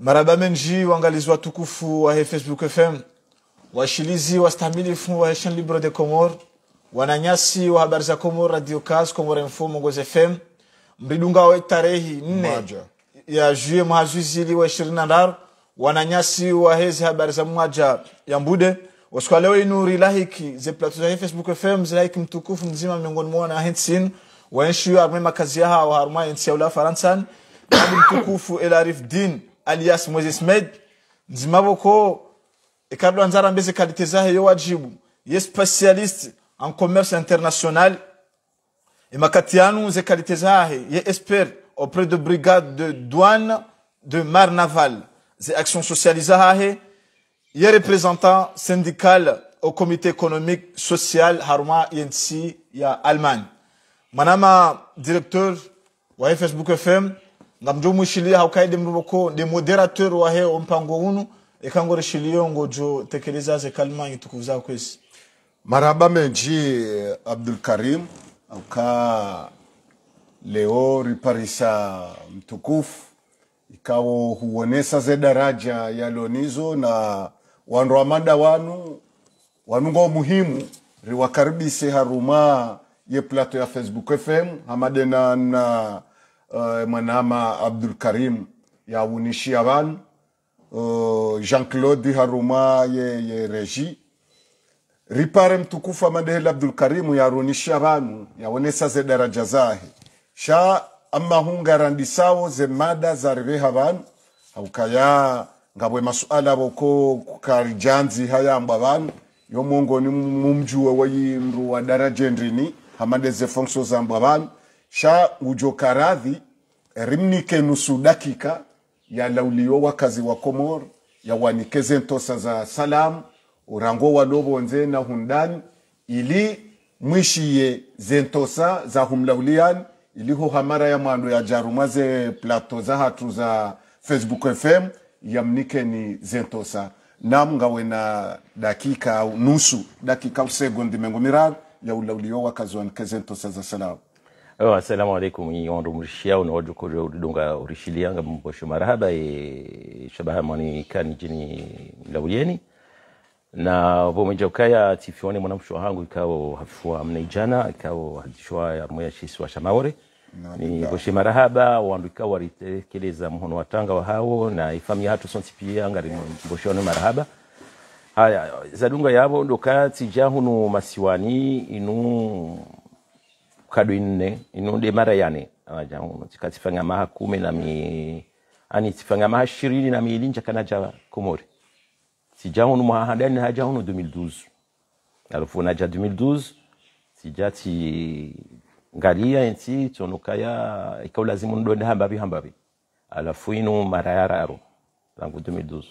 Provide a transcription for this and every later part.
maraba menji waangalizi tukufu wa facebook fm washilizi wastahamilifu wa chaine libre de comor wananyasi wa habari za comor radio cas comor info mongoz fm mridungawe tarehi nne ya juillet mhazwizili wa ishirini na ndaro wananyasi wa hezi habari za mwaja ya mbude wasikuwa leo inuri lahiki ze plato za facebook fm ze lahiki mtukufu mzima miongoni mwa wanahensin waenshi arme makazi yaha waharuma ensi ya ula faransan mtukufu Din, alias Moses Med Nzimaboko et Carlo Anzarambe se qualité et Yowajibu il est spécialiste en commerce international et Makatianu se qualité il est expert auprès de brigade de douane de Mar Naval c'est action socialisées. il est représentant syndical au comité économique social Harma y ya Allemagne Manama directeur wa Facebook FM ngam jomum chili hawkayde mbo ko nde wa he on pango wunu e kangore chili ngo jo kwesi maraba menji eh, abdul karim auka leo riparisa mtukufu ikawo huonesa ze daraja lonizo na wandu amada wanu wanungo muhimu riwakaribise haruma ye plato ya facebook fm hamadena na uh, mwanama abdul karim yaunishia vanu uh, eh, jean claude haruma ye, ye reji ripare mtukufu amadeheli abdul karimu yarunishia vanu yaonesa ze daraja zahe sha amahungarandisawo ze mada zariveha vanu haukaya ngabwe masuala boko karijanzi haya vanu yo mungoni mumjuwe wayi mndu wa daraja endrini hamadeze fonso zambwa vanu sha ujo karadhi rimnike nusu dakika ya lauliwo wakazi wa komor ya wanikeze ntosa za salam urango nze na hundan ili mwishiye zentosa za humlaulian iliho hamara ya mwando ya jarumaze plato za hatu za facebook fm yamnike ni zentosa namngawe na dakika nusu dakika usegondi mengo miraru ulauliwo wakazi wanikeze ntosa za salamu Oh, assalamu alaikum iyondo murishia unaojo kojo udunga urishilianga mbosho marahaba e shabaha mwani kani jini lauyeni na vomenja ukaya tifione mwana mshwa hangu ikao hafua mnaijana ikawo hadishwa ya moya shisi wa shamaore ni voshe marahaba wandu ikawo walitekeleza mhono watanga wa hao na ifami hatu pia sontipianga mbosho marahaba haya zadunga ndo kati jahunu masiwani inu kukadwa inne inunde mara yane awajangu tikatifanga maha 10 na mi ani tifanga maha 20 na mi nja kana ja komore na muhahadani hajahunu 2012 alofu na naja 2012 si jati ngalia enti tonokaya ikaulazimu ndonde hamba bi alafu ino mara ya raro langu 2012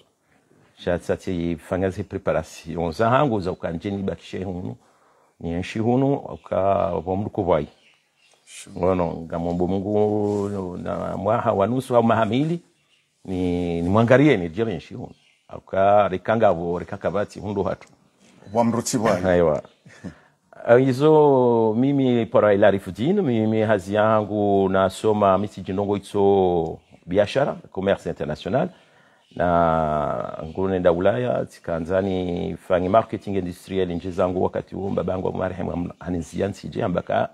shatsati fanga zi preparasi onza hangu za ukanjeni bakishe hunu nienshi hunu ukaomru kuvai ngono ngamombo mungu na mwaha wanusu au mahamili ni nimwangarie nijere niishi hunu rekaka rikakavati hundu hatu wamruti aiwa izo mimi para ila rifudin mimi hazi yangu nasoma jinongo itso biashara commerce international na ngune da Ulaya tikanzani fangi marketing industrial nje zangu wakati huo babangu wa marehemu haniziansi je ambaka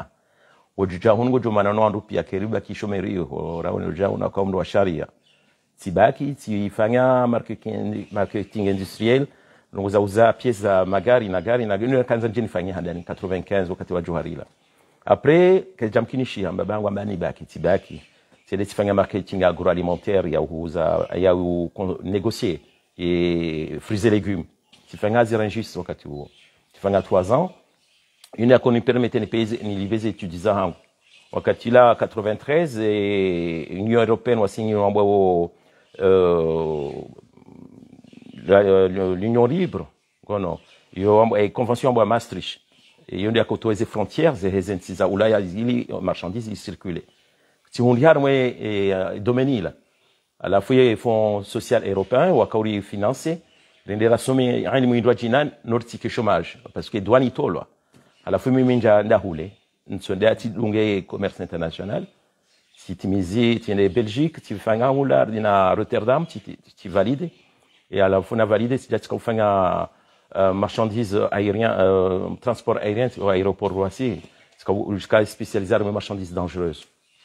ojuja hungo jumana no andu pia keriba kisho kishomerio raone ojuja una kwa mdo wa sharia tibaki tifanya marketing marketing industriel nguza uza piece za magari na gari na gari kanza nje nifanyia hadani 95 wakati wa Juharila apre kajamkinishia babangu ambani baki tibaki, tibaki C'est Sele sifanya marketing agroalimentaire ya kuuza ya négocier et fruits et légumes. au ziranjis wakati huo. à 3 ans. Une a koni permettait ni pays ni les études zangu. Wakati là 93 et Union européenne aussi mambo wo euh, l'Union libre kono yo e convention bois Maastricht. Et on a ya kotoeze frontières et y a des marchandises circulaient. Si on regarde tiundihan domaine, là, à la ye Fonds social européen ou wakauri finance rendera some ilmu indwa jina nortique chômage parce que douane itolwa alafu mimi nja ndahule des ati longue commerce international Si tu titimizi tiende belgique tu tifanga ngula dina rotterdam tu valides et à la alafu na valide tu kufanya Uh, marchandises aériennes, euh, transport aérien ou aéroport Roissy, jusqu'à spécialiser les marchandises dangereuses.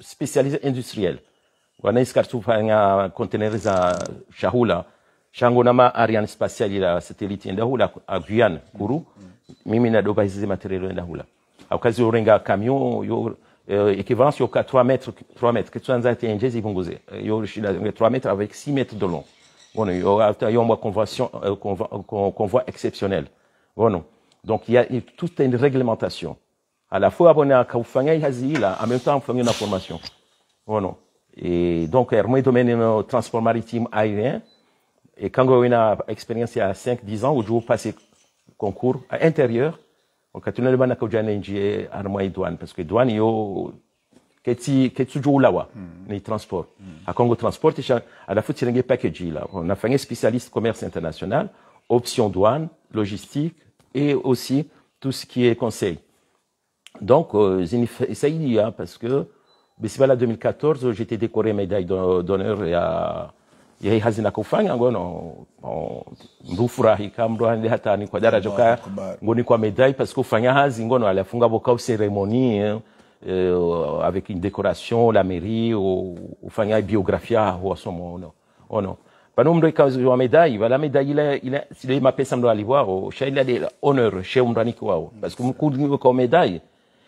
spécialisé industriel wanaisikartufanya konteneri za shahula shangonama arian spatial ila sateliti enda hula a Guyane kuru mimi nadoba hizi zi materiel enda hula aukazi urenga camion yo euh, équivalence yo 3 mètres 3 mètres kitsanza ti enje zipunguze yo shida 3 eh, mètres avec 6 mètres de long bon yo after yo mwa euh, convoi, exceptionnel bon donc il y a toute une réglementation à la fois on a kufanya et ila en même temps kufanya na formation oh, non. et donc euh, domaine de transport maritime aérien et quand on a expérience a 5 10 ans au jour passé concours à intérieur on katuna le bana kujana nje armoi douane parce que douane yo keti toujours là. lawa les transport à Congo transport à la fois tiringe package là on a fait spécialiste commerce international option douane logistique et aussi tout ce qui est conseil donc, euh, ça y est, hein, parce que, mais c'est là 2014, j'étais décoré médaille d'honneur et à yeye hazina kufanya ngono à kamruhande à ni kwa daraja ka ngoni kwa médaille parce que fangia hazi ngono alifunga une cérémonie hein, euh, avec une décoration la mairie ou ufanya biographia huwa somo ono ono pano mndo ikawa médaille la médaille ile ile sile mapesa mndo il a oh, de honneurs chez umrani kwao oh. parce que mkuu comme médaille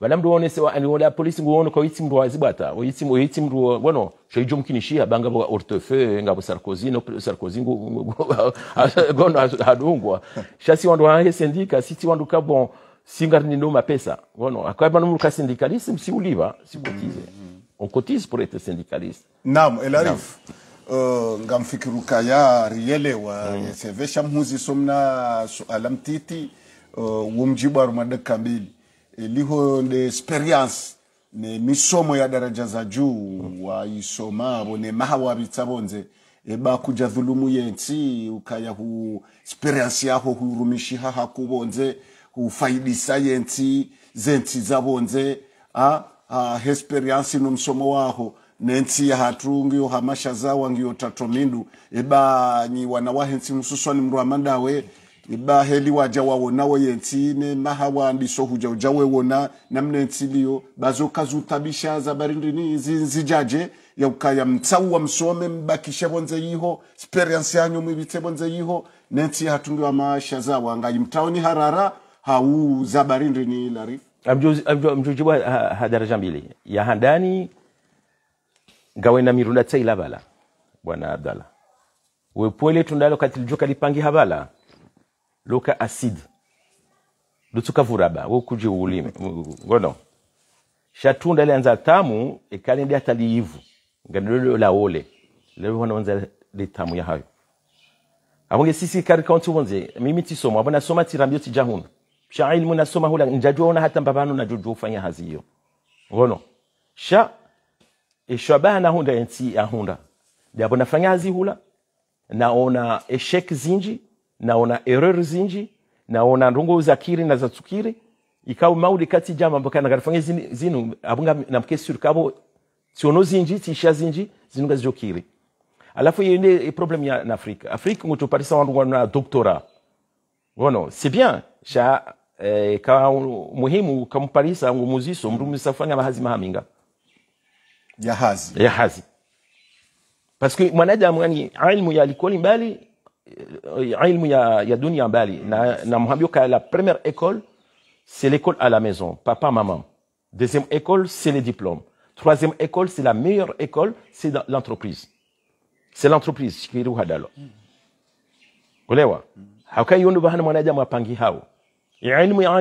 vala mndu waonese aliola polisi nguone kwa itsi mndu wazibata oitsi oitsi mndu bono shaijo mkinishia banga ortefe sarkozy no sarkozy ngu gono shasi wandu siti wandu no ka syndicalisme si uliva si botize on cotise pour être syndicaliste elarif ngamfikiruka uh, ya riyelewa mm. yesevesha somna mbili Eh, liho ne experience ne misomo ya daraja za juu waisomavo nemaha wavitsavonze ebakuja eh, dhulumu yentsi ukaya hu experience yaho hurumishiha hakuvonze hufaidisa yentsi zentsi zavonze a, a experience no msomo waho nentsi yahatu ngiyo hamasha za ngiyo tato mindu eba eh, nyi wana wahentsi msuswani mndu amadawe iba heli wa jawa wona wo yenti ne maha waandisho huja uja wewona namna ntilio bazo kazutabisha jaje ya ukaya mtau wa msome mbakishe bonze yiho experience yanyu mwibite bonze yiho nenti hatungi wa maasha zawa ngai mtao ni harara hau zabarindini ilari mjujibu hadaraja mbili ya handani ngawe na mirunda tsaila bala bwana abdalla wepwele tundalo katiljuka lipangi habala loka acide lutsukavuraba wokuji ulime gono shatunda anza tamu ikali ikalindi hata liivu ole laole wana wanza li tamu ya hayo abonge sisi kari kaunti wonze mimi tisoma abona soma tirambio tijahuna sha ilmu na soma hula njajua ona hata mbabano najujua ufanya hazi hiyo gono sha na hunda enti ahunda diabona fanya hazi hula naona eshek zinji naona erreur zinji naona ndongo kiri na za tsukiri ikawe mauli kati jama na garafanye zinu, zinu abunga na sur kabo siono zinji tisha zinji zinunga zijokiri alafu yende e problem ya na afrika afrika ngoto parisa wandu na doktora wono c'est bien sha eh, ka muhimu parisa ngo muziso mndu musafanya mahazi mahaminga ya hazi ya hazi parce que mwanadamu yani ilmu ya alikoli mbali ilm ya Bali, namwambia la première école, c'est l'école à la maison, papa, maman. Deuxième école, c'est les diplômes. Troisième école, c'est la meilleure école, c'est l'entreprise. C'est l'entreprise, shikiru hadalo. Ulewa? Hauka yundu bahana mwanaja mwapangi hao. Ilmu ya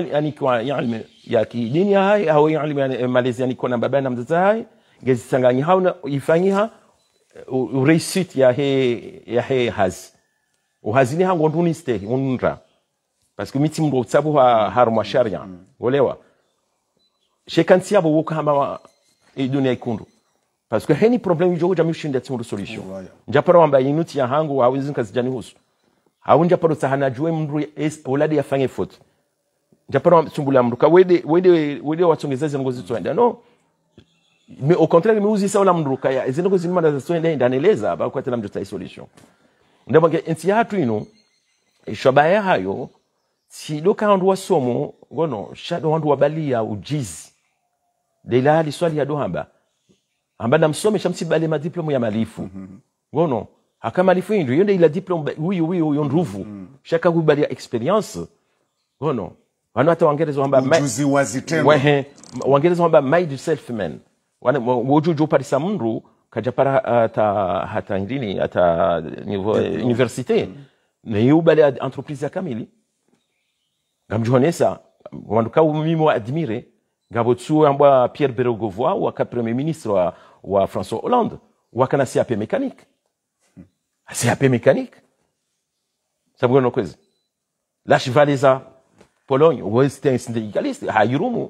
ilmu ya kidini hai, hau ilmu ya malezi ya nikona babaya na mzaza hai, gezi sanganyi hao na ifanyi ha, ureisiti ya he, ya he hazi. uhazini hango onduni ste unra parce que miti mbo tsabu ha haru masharia olewa mm. shekansi yabo woka hama e dunia ikundu parce que heni problem jo jamu shinda tsundu solution mm, njaparo amba inuti ya hangu hawezi nkazijani husu haunja paro tsahana juwe mru olade yafanye foto njaparo tsumbula mru kawede wede wede watsongezeze ngozi tswenda no mais au contraire miuzisa ola mruka ya ezinogo zimana zaswenda ndaneleza bakwa tena mjo tsa solution ndabange ensi yathu ino ixabaya hayo si sidoka wandu wasomo gono shado wandu wabaliya ujizi deila ya yado hamba hamba namsome shamsibale madiplomu ya malifu gono ngono akamalifu indu yonde ila diplome uyu uyu yo ndruvu shaka kubalia experience gono wanu hata wangereza wamba ujuzi wazitendo wehe wangereza wamba made self man wana wojuju parisa mndu kajapara hata, hata nini hata niveau université mm. naye ubale entreprise yakamili ça, wandu ka mimi wa admire ngabo tsu ambwa Pierre ou waka premier ministre wa, wa François Hollande wakana CAP mécanique CAP mécanique ça sabona kwezi la chevaleza Pologne c'était un syndicaliste hairumu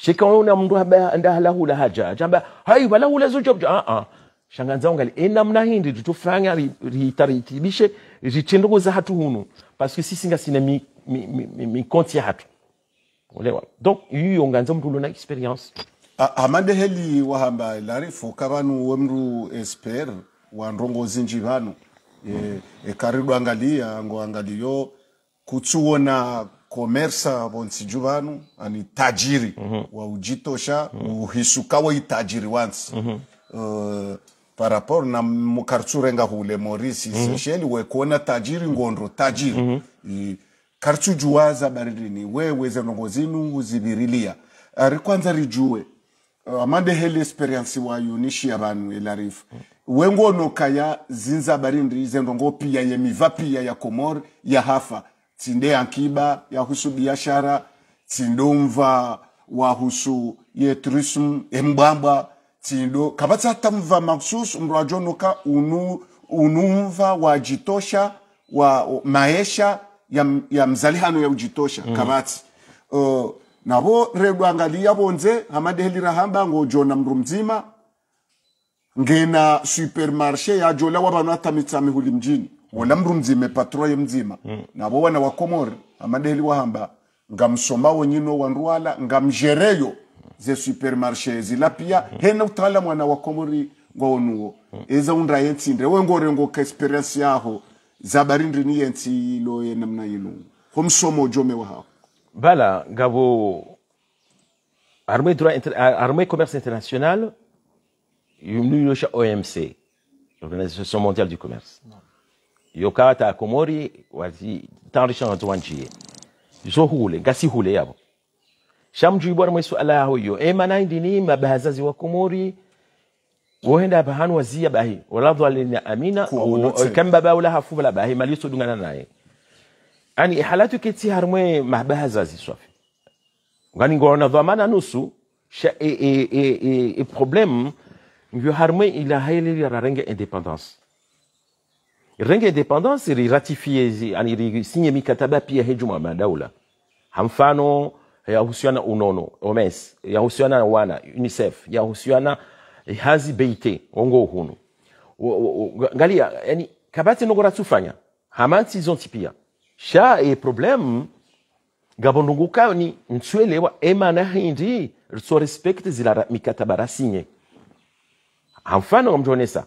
shikaona mndu ndahulahula haja jamba haiwa lahula zojojo a ah, a ah. shanganza ungali enamna hindi tutufanya ritaritibishe ritinduguza hatu hunu parce que sisi ngasine mi, mi, mi, mikonti ya hatu ulewa donc iyo nganza mndu luna experience amande heli wahamba ilarifu kavanu wemru esper wandongozi nji vanu mm. e, e karidu angalia ngo angaliyo kutsuona komersa bontsiju vanu ani tajiri mm -hmm. wa ujitosha mm -hmm. uhisuka wa itajiri wansi mm -hmm. uh, eh, par rapport na mukartsurenga hule morisi mm -hmm. sesheli wekuona tajiri ngondro tajiri mm -hmm. kartsujuwaza barilini wewe zenongo zinu uzibirilia ari eh, kwanza rijue uh, eh, amande heli esperiensi wayu nishia vanu elarifu mm -hmm wengonokaya zinza barindri zendongo pia yemiva pia ya komor ya hafa tsinde akiba yahusu biashara tindomva wahusu ye tourism embwambwa tindo kavatsatamva maksus mndu unu unumva wajitosha wa maesha ya, ya mzalihano ya ujitosha mm. kabatsi uh, navo redu angaliya vonze hamadehelira hamba ngojona mndu mzima ngena supermarché yajola wavanhu atamitsami huli mjini wona mndu mzime patroye mzima mm. nabo wana wakomori amadeli wahamba ngamsomawo nyino wanrwala ngamjereyo ze supermarché zilapia mm. hena utala mwana wakomori onuo mm. eza undra yensindre wengorengo ka experience yaho zabarindri ni yensi ilo ye namna yilo homsomo ujome wahawo bala ngabo armée droit inter, armée commerce international yumnu yosha OMC l'organisation mondiale du commerce non yokaa ta komori wazi tanri shanzu wanjie zo hule gasi hule yabo shamju ibora mwesu ala hoyo e eh, mana ndini mabahazazi wa komori wohenda bahanu wazia bahi waladhu alina amina kam baba wala hafu bala bahi maliso dungana naye ani ihalatu kiti harmwe mabahazazi swafi ngani ngona dhamana nusu sha e e e, e, e problem ngyo harmwe ila ya rarenge independence Irenge Independance iliratifiye yani ilisinye mikataba pia hejuma madaula hamfano ya yahusiana unono OMS ya na wana UNICEF ya yahusiana hazi beite ongo hunu ngalia yani kabati nogora tufanya hamanti zonti pia sha e problem gabo gabondunguka ni ntswelewa emana hindi so respect zila mikataba rasinye hamfano mjonesa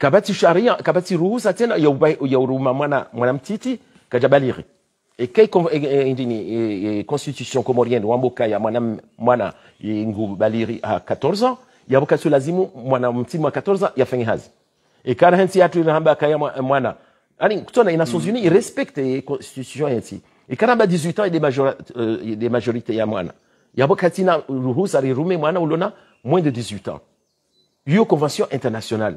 kabati sharia kabati ruhusa tena ya, ubai, ya uruma mwana mwanamtiti kajabaliri ekai e, constitution comorienne wamboka ya mwana mwana ingu baliri a ah, 14 ans yaboka sulazimu mwana mtima 14 ans yafanye hazi ekana hensi atu inahamba kaya mwana ani kutona ina Nations mm. Unies respecte constitution hensi ekana ba 18 ans et des majorité euh, des majorités ya mwana yaboka tina ruhusa rirume mwana ulona moins de 18 ans yo convention internationale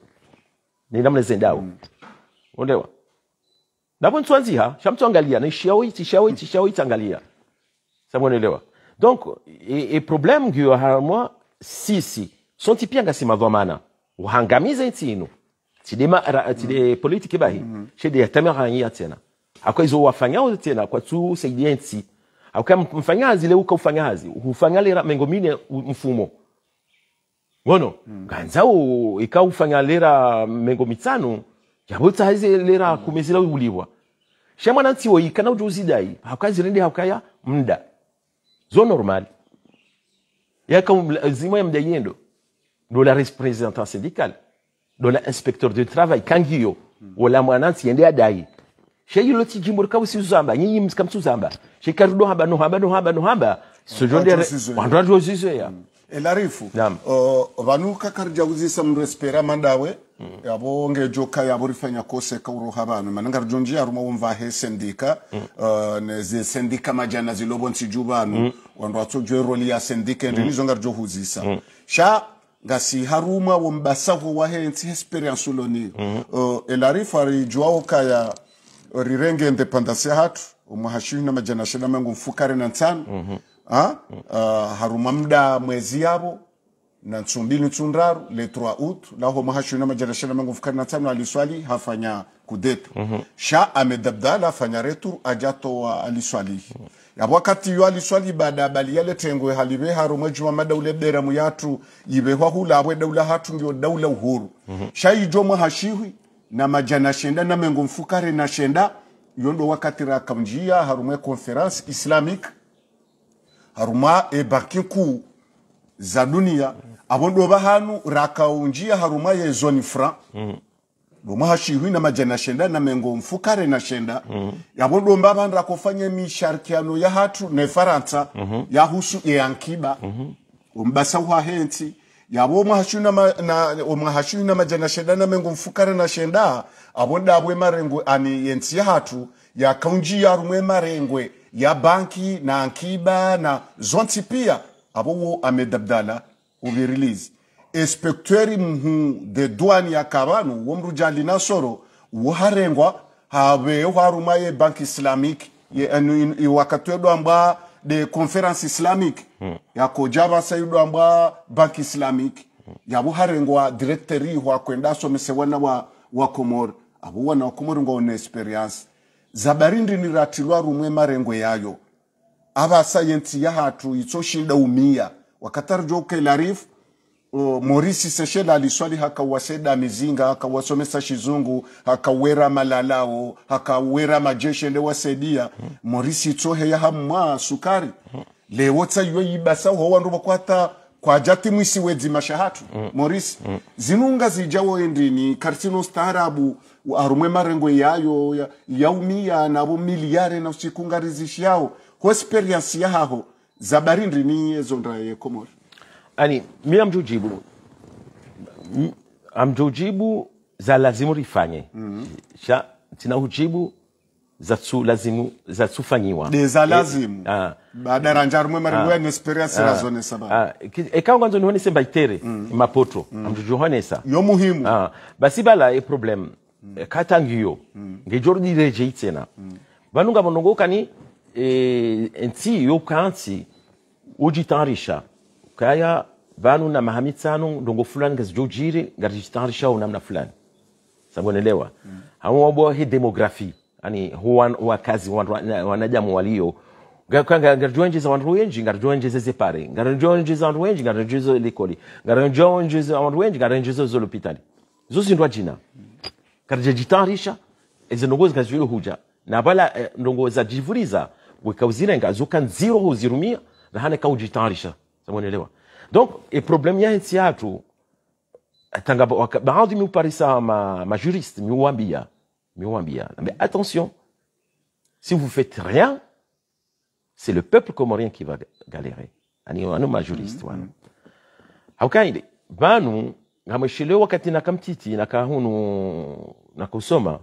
ni namna zendao mm. ondewa napo ntwanziha shamtwangalia shiawi tishawi tishawi tangalia samwanaelewa donc e, e problem giyo haramwa sisi sontipyanga simadhamana uhangamize ntino tidema tide mm. politiki bahi mm -hmm. shede ya tena akwa akwaizo wafanyao tena kwa tu akwa saidienti akwamfanyazi leuka ufanyazi ufanyale mengo mine mfumo ngono mm. kanzawo ikaufanya lera mengo mitano yabota haize lera mm. kumezela uliwa shema nanti ntsiwo ikana ujuzi dai hakazi rende hakaya mda zo normal yaka zimwe ya mda yendo do la representant syndical do la inspecteur de travail kangiyo mm. wala mwana ntsi yende adai sheyilo tijimbo kawusi uzamba nyinyi msikamtuzamba shekarudo haba no haba no haba no haba sojonde wandwa jozi ya mm elarifu uh, vanuka karijauzisa mrespera mandawe mm. yavo ngejoka yavo rifanya kose uroha vanu manangari jonji yaruma womvahe sendika mm. uh, neze sendika majana zilobo nsiju vanu mm. wandu watsojwe roli ya sendika ende mm. nizo ngari johuzisa mm. sha ngasi haruma wombasaho wahe ntsi experience uloni mm. uh, elarifu ari joao kaya rirenge ndepanda se hatu na majana shela mengu mfukare na ntsano mm -hmm ha? mm. uh, haruma mda mwezi yabo na tsundini tsundaru le 3 août out naho mahashuna majarashana mangu fukana na tano aliswali hafanya kudeta mm -hmm. sha amedabdala hafanya retur ajatoa aliswalihi mm -hmm yabo wakati yo aliswali baada bali yale tengwe halibe haro mwezi wa madaule bdera muyatu ibe kwa hula abwe daula hatu ndio daula uhuru mm -hmm. sha ijo mahashihi na majanashenda na mengo mfukare na shenda yondo wakati rakamjia harumwe conference islamique haruma e bakiku kuu za dunia abondo bahanu rakaunjia haruma ye zone franc mm. Roma hashihwi na majana shenda na mengo mfukare na shenda mm -hmm. yabondo mbaba ndakofanya misharikiano ya hatu na Faransa mm -hmm. ya husu ye ankiba mm -hmm. umbasa wa henti Ya yabo mwahashuna ma, na na majana shenda na mengo mfukare na shenda abonda abwe marengwe ani yenti ya hatu ya kaunji ya rumwe marengwe ya banki na akiba na zonti pia abo wo Ahmed Abdalla ubirilizi inspekteri mhu de douane ya kabano wo mrujali nasoro wo harengwa habe haruma ye bank islamique ye enu iwakatwedo amba de conference islamique hmm. ya kojaba sayudo amba bank islamique hmm. ya bo harengwa directeri ho akwenda somese wana wa wa komor abo wana wa Komoro ngo experience zabari ndiriratirwa rumwe marengo yayo avasayensi yahatu itsoshida umiya wakatari joukelarif uh, morisi seshela aliswali hakawaseda mizinga hakawasomesa shizungu hakawera malalawo hakawera majeshi lewasedia morisi itsohe yahamwa sukari lewo tsaiyo yibasawo howandu vakwata kwajati mwisiwedzi mashahatu mm. morisi mm. zinunga zijawo endini karisino staarabu arumwe marengo yayo ya, yaumia navo miliare na yao ko experience yahaho zabarindri ni ezo ndaya komori ani mi amjujibu amjujibu za lazimu rifanye mm -hmm. sha tina ujibu za tu lazimu za tufanyiwa de za lazimu eh, ah baada ranja rumwe maringo ya ah. experience la ah. zone saba ah eka ngwanzo ni hone semba mm. mapoto mm. amjujo honesa yo muhimu ah basi bala e problem mm. katangiyo mm. ngejorudire itena mm. banunga vanunga vonongokani e, entsi yokansi ujitarisha kaya banu na mahamitsanu ndongo fulani ngazijojire ngarijitarishawo namna fulani sangonelewa mm. hawabo hi demografi ani huwan wakazi wanajamu wan, wan, walio ngarijonjeza wantu wenji ngarijonjeza zepare ngarijonjeza wantu wenji ngarijonjeza likoli ngarijonjeza wantu wenji ngarijonjeza zolopitali zosindwa jina karajajitarisha zinongozi ngazirohuja navala eh, ndongo zajivuriza wekauzirenga zuka nziro huzirumia nahana kaujitarisha samwanaelewa donc e problem ya hensi yatu tanga baadhi miuparisa ma, ma juriste miuambia miuambia mais attention si vous faites rien c'est le peuple comorien qui va galérer ani ano ma juriste mm -hmm. wanu haukainde banu ngamweshelewa wakati nakamtiti nakahunu nakusoma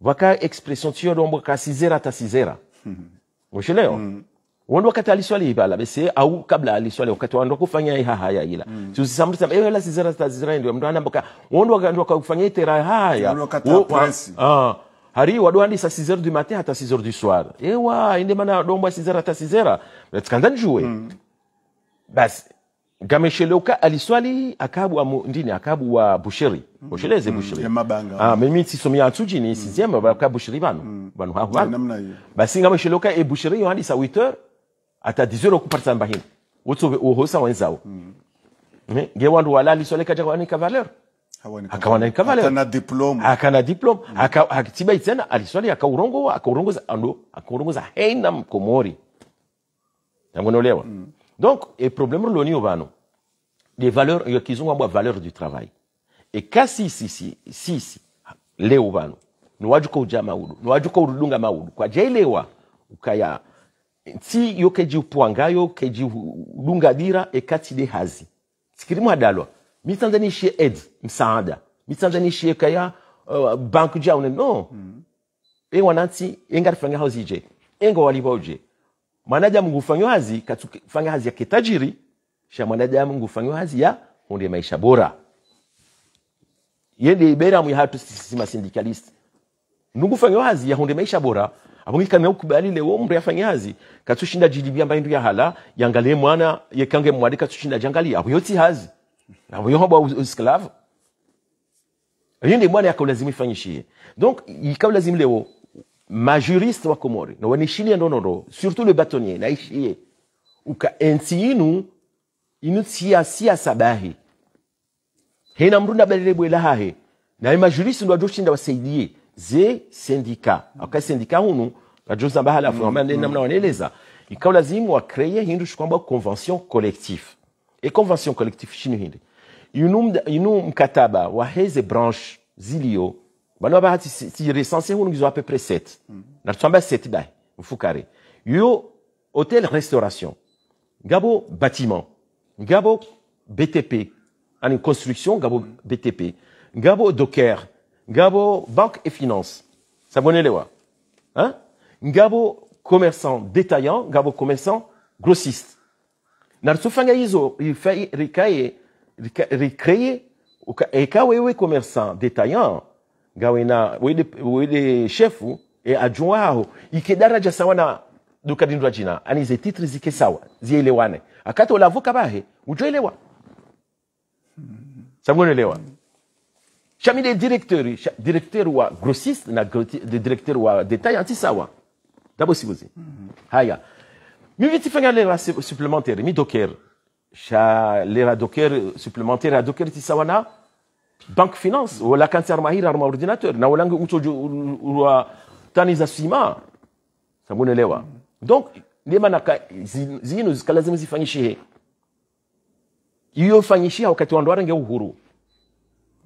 vaka expression tiyo dombo ka sizera ta sizera mweshelewa mm. wando wakati aliswali ibala bese au kabla aliswali wakati wando kufanya iha haya ila mm. tu samri sam ewe la sizera ta sizera ndio mtu anamboka wando wakati wakufanya itera haya wando press ah hari wadu andi sa 6h du matin hata 6h du soir ewa inde mana dombo 6h hata 6h let's kandan jouer mm. basi gamesheleoka aliswali akabu wa ndini akabu wa bushiri busheleze mm-hmm. bushiri ah mimi si somia tuji ni mm-hmm. sixième ba baka bushiri bano mm. bano hapo bano basi gamesheleoka e bushiri yohani sa 8h ata 10h kupartsa mbahini utso uhosa wenzao mm. Mm-hmm. ge wandu wala aliswali kaja kwani cavalier akawana cavalier akana diploma akana diploma mm. akatiba aka, tena aliswali akaurongo akaurongoza ando akaurongoza heina mkomori tangu naelewa mm. Donc, et problème loni obano. Les valeurs, yokizunga euh, moi, valeur du travail. E kasi sisi, sisi, leo vano. Nuwajuko uja maudu, nuwajuko urudunga maudu. Kwa jailewa, hein. ukaya, Si, yo keji upuangayo, keji l'unga, dira, e kati de hazi. Sikirimu hadalwa, mitanzanishe ed, msaada. Mitanzanishe kaya, uh, banku jia non. Mm. Et, Mm. E wananti, engari franga hauzi je. Engo waliwa uje. mwanadamu hufanywa hazi katufanya hazi ya kitajiri sha mwanadamu hufanywa hazi ya hunde maisha bora yende hatu sisi sisima syndicalist nungufanywa hazi ya hunde maisha bora abungika amungikamya ukubalile wo mndu yafanya hazi katushinda katsushinda jilibia ndio ya hala yangalie mwana yekange mwadika tushinda jangalia abu yoti hazi abu awuyohobwa usklavu yende mwana yakaulizimu ifanyishiye donc ikaulizimu leo majuriste wa Komori na wanishilia ndonondo surtout le bâtonnier naishie uka enti inu inu siasia sabahi hena mrunda balerebwela hahe naye majuriste ndo adoshinda wasaidie ze sendika aka sendika hunu ajoza bahala afu mm. namna wanaeleza lazimu wa kreye hindu kwamba convention collective e convention collective chini hindi inu, inu mkataba wa heze branche zilio vano vabati on hunu a à peu près 7 7 yo hôtel restauration gabo bâtiment gabo btp une construction gabo btp gabo docker gabo banque et finance sabonelewa hein Gabo commerçant détaillant gabo commerçant grossiste natsufanga recréer commerçant détaillant Gawina, wena wede, wede shefu e adjoint ike daraja sawa na dukadindwa jina ani ze titre zike sawa zielewane akati olavuka bahe ujoelewa hmm. samgonelewa chamile directeur cha, directeur wa grossiste na directeur wa detail anti sawa dabo sibuzi hmm. haya mivitifanga lera supplémentaire mi docker cha le docker supplémentaire a docker tisawana bank finance wala kansi mahiri harma ordinateur na walange utowa tani za sima samunelewa donc nemanaka zino zikala zimu zifanyishihe iyo fanyishia wakati wa ndwarange uhuru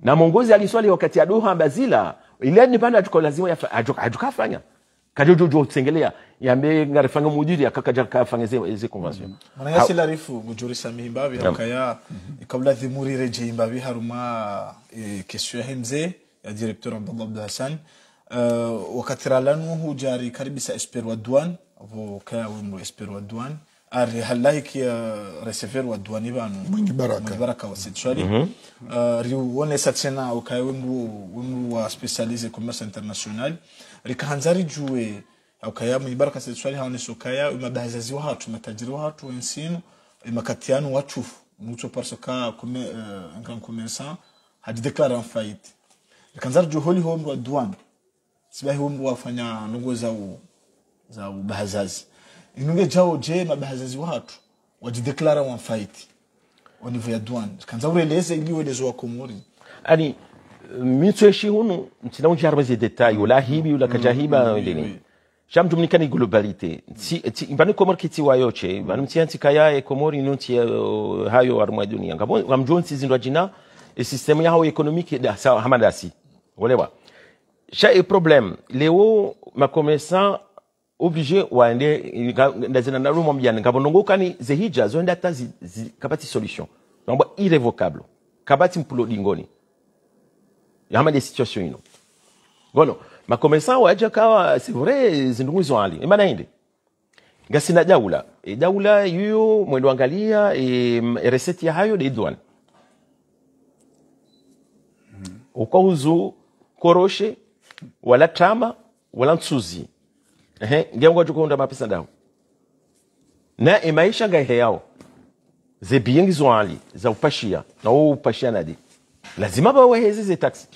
na mongozi aliswali wakati aduha bazila ilani pana ajuka lazima ajukafanya ajuk, kajojojo tsengelea yambe ngare fanga mudiri akakaja ze ze convention mana mm. yasila larifu gujurisa mihimba bi hakaya mm-hmm. kabla dhimuri reje imba bi haruma e, kesho hemze ya directeur Abdullah Abdul Hassan uh, wakati ralanu hujari sa esper wa duan vo kaya wimbo esper wa duan ari halaiki ya receiver wa duan ibanu mwingi baraka mwenye baraka wa sitshali mm -hmm. uh, riwone satsena ukaya wimbo wimbo wa specialiser commerce international uh, rikanza rijuwe akaya muibaraka sexuali haoneso kaya imabazazi wahatu matajiri wahatu wensinu imakatiano wachufu mucho parso ka kome euh, un grand commerçant hadi déclaré en faillite rikanza rijuwe holi hombo wa douane sibahi hombo wafanya nugo za u za ubahazazi inunge jao je mabahazazi wahatu wajideklara wa faillite au niveau ya douane rikanza ureleze lezo wa komori ani mitso yeshi hunu ntina unji harbazi detai wala hibi wala mm, kajahiba mm, ndini jam mm. dumni kani globalite ti ti bani komor kiti wayoche bani mtia ya e komor inunti hayo armwa dunia ngabo ngamjonsi zindwa jina e system yao economique da sa hamadasi walewa sha e problem leo commerçant obligé waende ndazina naru mwambiana ngabo nongo kani zehija zonda zi, kapati solution ngabo irrevocable kabati mpulo dingoni ama desituation ino ngono makomesao aja kawa sivure zindungu izo hali imana inde ngasina jaula e jaula yuyo mwendo angalia e, e, reseti ya hayo deidwan ukauzu koroshe wala tama wala ntsuzi ehe ngengo tukunda mapesa ndawo na imaisha e gahe yao zebiyeng zo hali za upashia na upashia nadi lazima baweheze ze taksi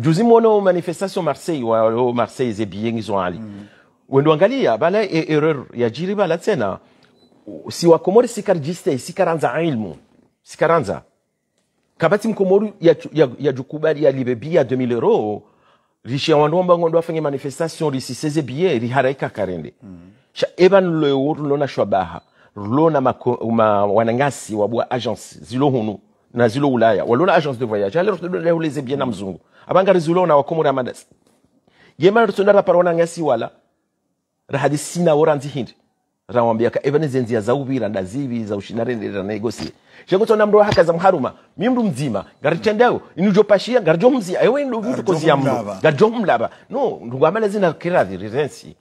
juzi mwono o manifestation marseille o marseille zebie ngizo hali mm. wendo angalia bala e error ya jiri bala tena si wakomori sikarjiste sikaranza ilmu sikaranza kabati mkomori ya ya, ya yalibe bia 2000 euro rishe wandu ambangondo afanye manifestation risiseze bie riharaika karende mm. sha evan loyo lona shwabaha lona ma, ma wanangasi wabwa agence zilo hunu na zilo ulaya walona agence de voyage ale rotondera uleze bien na mzungu abanga na wakomu rizulona wakomora mandas yemana rotondera parona ngasi wala rahadi sina woranzi hindi rawambia ka even zenzi za ubira ndazivi za ushinare na negosie shekuto tona mdo haka za mharuma mimru mzima garitendao inujo pashia garjo mzia ayo ndo mtu ya mro garjo mlaba no ndugu amale zina kiradhi rezensi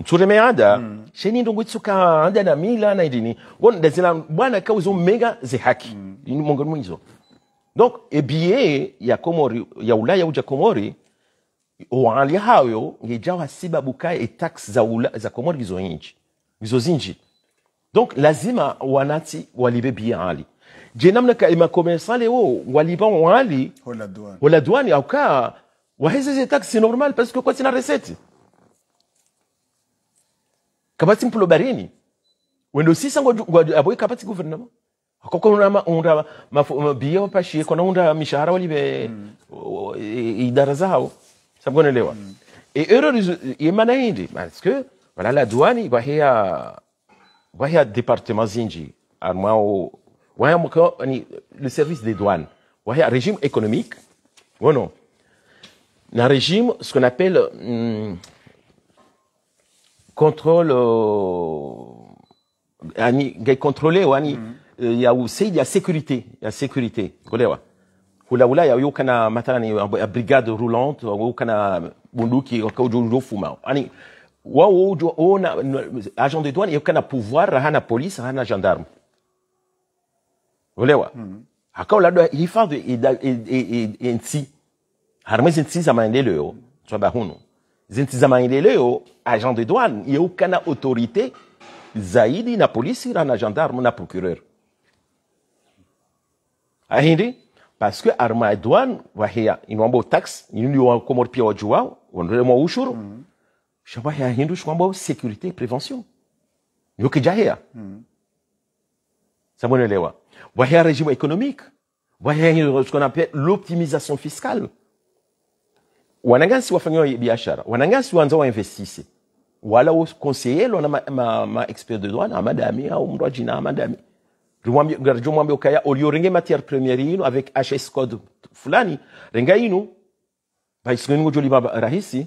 ntsutemmeyanda mm. sheninto ngwitsuka na mila na idini ngono ndazela bwana mega ze haki. mm. mongoni mwizo donc ebiye ya komori ya ulaya uja komori oanli hayo ngejawa e tax za, ula, za komori vizo inji vizo zinji donc lazima wanati walibe biye ali je namna ka imakomersale e wo waliba wali hola douane auka waheze taxe normal parce que kwa sina recette kapatsi mpulobarieni wenda usisa ngwavoe kapatsi guvernema akokonama unda mabiya wapashie kona unda mishahara walive mm. idara zao sabgonelewa mm. et ero yemana hindi parce que voilà la douane vahia vahia département zinji armao وهي يعني le service de دوان وهي regime ايكونوميك ونو na régime, ce qu'on appelle hmm, contrôle euh, contrôlé ou ani il y a aussi il y a sécurité il y a sécurité colère ou là il y a eu aucun matin ni une brigade roulante ou aucun bunduki ou aucun fuma ani ou ou ou un agent de douane il y a aucun pouvoir rien à police rien à gendarme colère à quoi là il faut et et et ainsi armes ainsi ça m'a indiqué le haut tu vas bah non leo agent de douane aucune autorité zaidi na police, gendarme procureur ah, parce que arma de douane tax pia prevention a pas wahia mm-hmm. hein. mm-hmm. régime économique wahia ce qu'on appelle l'optimisation fiscale wanangasi si wafanyiwa biashara wanangasi si wanza wainvestise wala ukonseye lona ma, ma, ma expert de douane amadami au mndu ajina amadami jomwambia ukaya olio ringe matière première inu avec hs code fulani ringa inu baisiningo jolima rahisi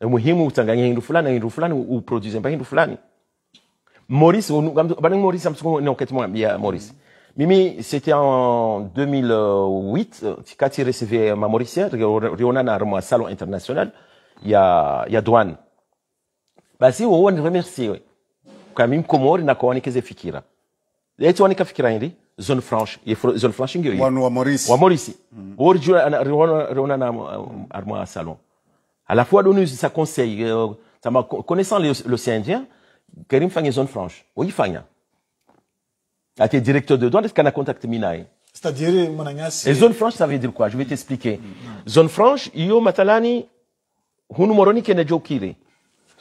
muhimu utanganya hindu fulani hindu fulani uproduce mba hindu fulani Maurice bani Maurice amsukumo ni wakati mwambia Maurice mm -hmm Mimi, c'était en 2008, quand il recevait ma Mauricien, Rionan a un salon international, il y a, il y a douane. Bah, si, on remercie, oui. Quand même, Comore, n'a qu'on est fikira. Et tu en fikira, il zone franche, il faut zone franche, il y a. Wa Maurice. Wa Maurice. Aujourd'hui, Rionan a un salon. À la fois, nous, ça conseille, euh, ça m'a, connaissant l'océan Indien, Karim fait une zone franche. Oui, il fait été directeur de douane, est-ce qu'on a contacté Minaï C'est-à-dire, mon agnès. Et zone franche, ça veut dire quoi Je vais t'expliquer. Mm. Zone franche, hiyo matalani hunu moroni kene jokiri.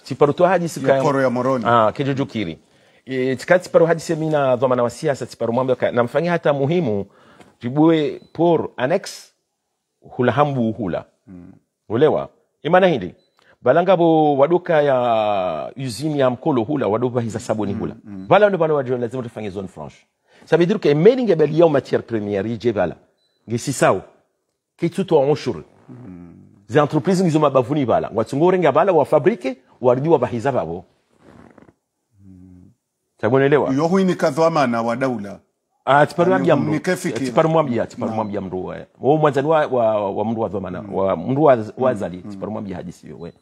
Tiparutoa hadi sikaya... Poro ya moroni. Ah, kejo jokiri. E, tika tiparu hadi semina dhamana wa siasa, tiparu mwambi na mfangi hata muhimu, tibue por annex hula hambu hula. Mm. Ulewa? Imana hindi? balangabo waduka ya usine ya mkolo hula waduka hiza saboni mm, hula mm, vala ndo bala wajo lazima tufanye zone franche ça veut dire que emeli nge bali matière première ije bala nge sao kitu to onshuru mm. ze entreprise ngizo mabavuni bala watsungore nge bala wa fabrique wardiwa bahiza babo mm. tabonelewa yohu ni kadhamana wa daula ah, tiparumwambia tiparumwambia mndu eh. wa mwanzali wa mndu wa dhamana mm. wa mndu wa mm. zali tiparumwambia hadisi yo wena eh.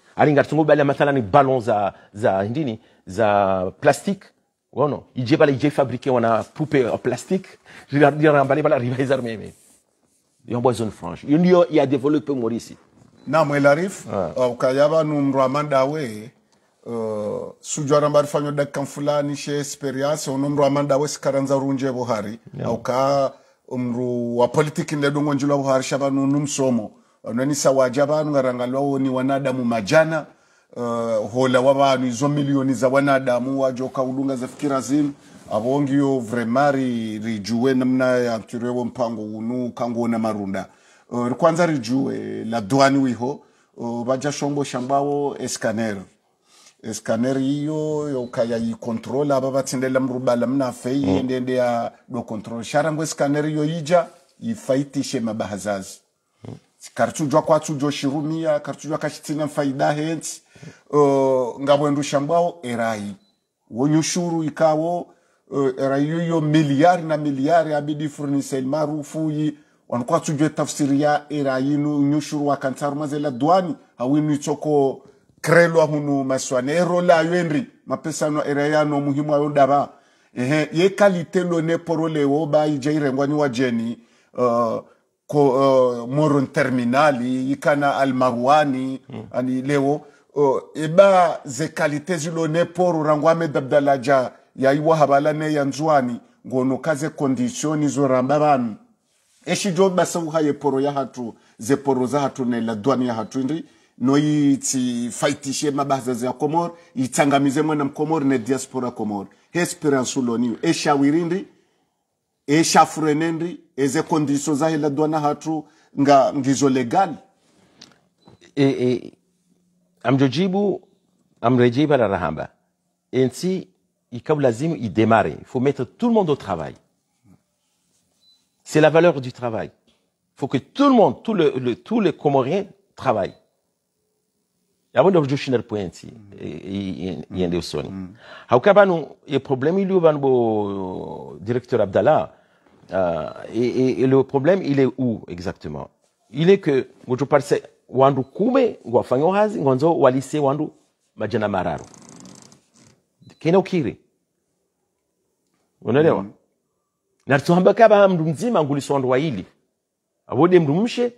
mathala ni balon za za ndini za plastic waona ije pale ije fabrike wana pupe wa plastic lirambale pala rivaiza rumeme yombo zone franche yo ndio ya develope morisi na mwelarif ah. uh, ukayaba numro amandawe uh, sujwarambari fanyo dakkan fulani she experience onomro amandawe sikaranza runje buhari yeah. auka umru wa politiki ndedo ngonjula buhari shaba numsomo noni sawaja vanhu ngarangalwa woni wanadamu majana uh, hola wa vanhu izo milioni za wanadamu wajoka ulunga zafikira zinu avongiyo vremari rijuwe namna yanturewo mpango unu kanguona marunda uh, rikwanza rijuwe la duani wiho uh, vajashongo shambawo escanero escanner iyo yokaya yicontrol ava vatsindela mrubala mnafe iyendende mm. ya do docontrol sharango escanner iyo ija yifaitishe mabahazazi karitsudwa kwatsudwa xirumia karitsudwa kaxitsina faida hentsi uh, ngawendo xambwao erayi wonyuxuru ikawo uh, erayi yoyo miliari na miliari abidi furnisel marufuyi wanu kwatsudwa tafsiri ya erayinu nyuxuru wakantsaru mazela duani hawinu itsoko krelwa hunu maswane erolayo enri mapesano ano muhimu ayo daba ehe ye kalite lone porole wo ba ija irengwani wa jeni uh, ko uh, moron terminali ikana almarwani mm. ani leo uh, eba ze kalite zilo ne poru rangu amed ya iwa habala ne yanzuani ngono kaze kondisioni zo ramba banu eshijo basauha ye poro ya hatu ze poro za hatu ne la douane ya hatu ndi noyitsifaitishe mabaza za komor itangamize mwana mkomor ne diaspora komor he esperance uloniyo eshawirindi eshafurene eze za hela na hatu nga ngizo legal e, e, amjojibu amrejiba la rahamba ainsi comme lazim il démarre faut mettre tout le monde au travail c'est la valeur du travail faut que tout le monde tout le, le tous les comoriens travaillent yabo ndo joshiner point yende usoni hakaba no e problème ilu ban bo directeur abdallah Euh, et, et, le problème il est où exactement? Ile que ngochoparise wandu kume ngwafanya hazi ngonzo walise wandu majana mararo kena ukiri unaelewa mm. na tuhamba kaba mndu mzima ngulisondu waili abode mndu mshe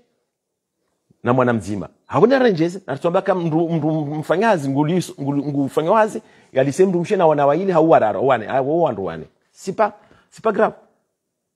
na mwana mzima habona ranges natuamba ka mndu mndu mfanyazi nguliso ngufanya wazi yalise mndu mshe na wana waili hauwararo wane awo wandu wane sipa sipa grave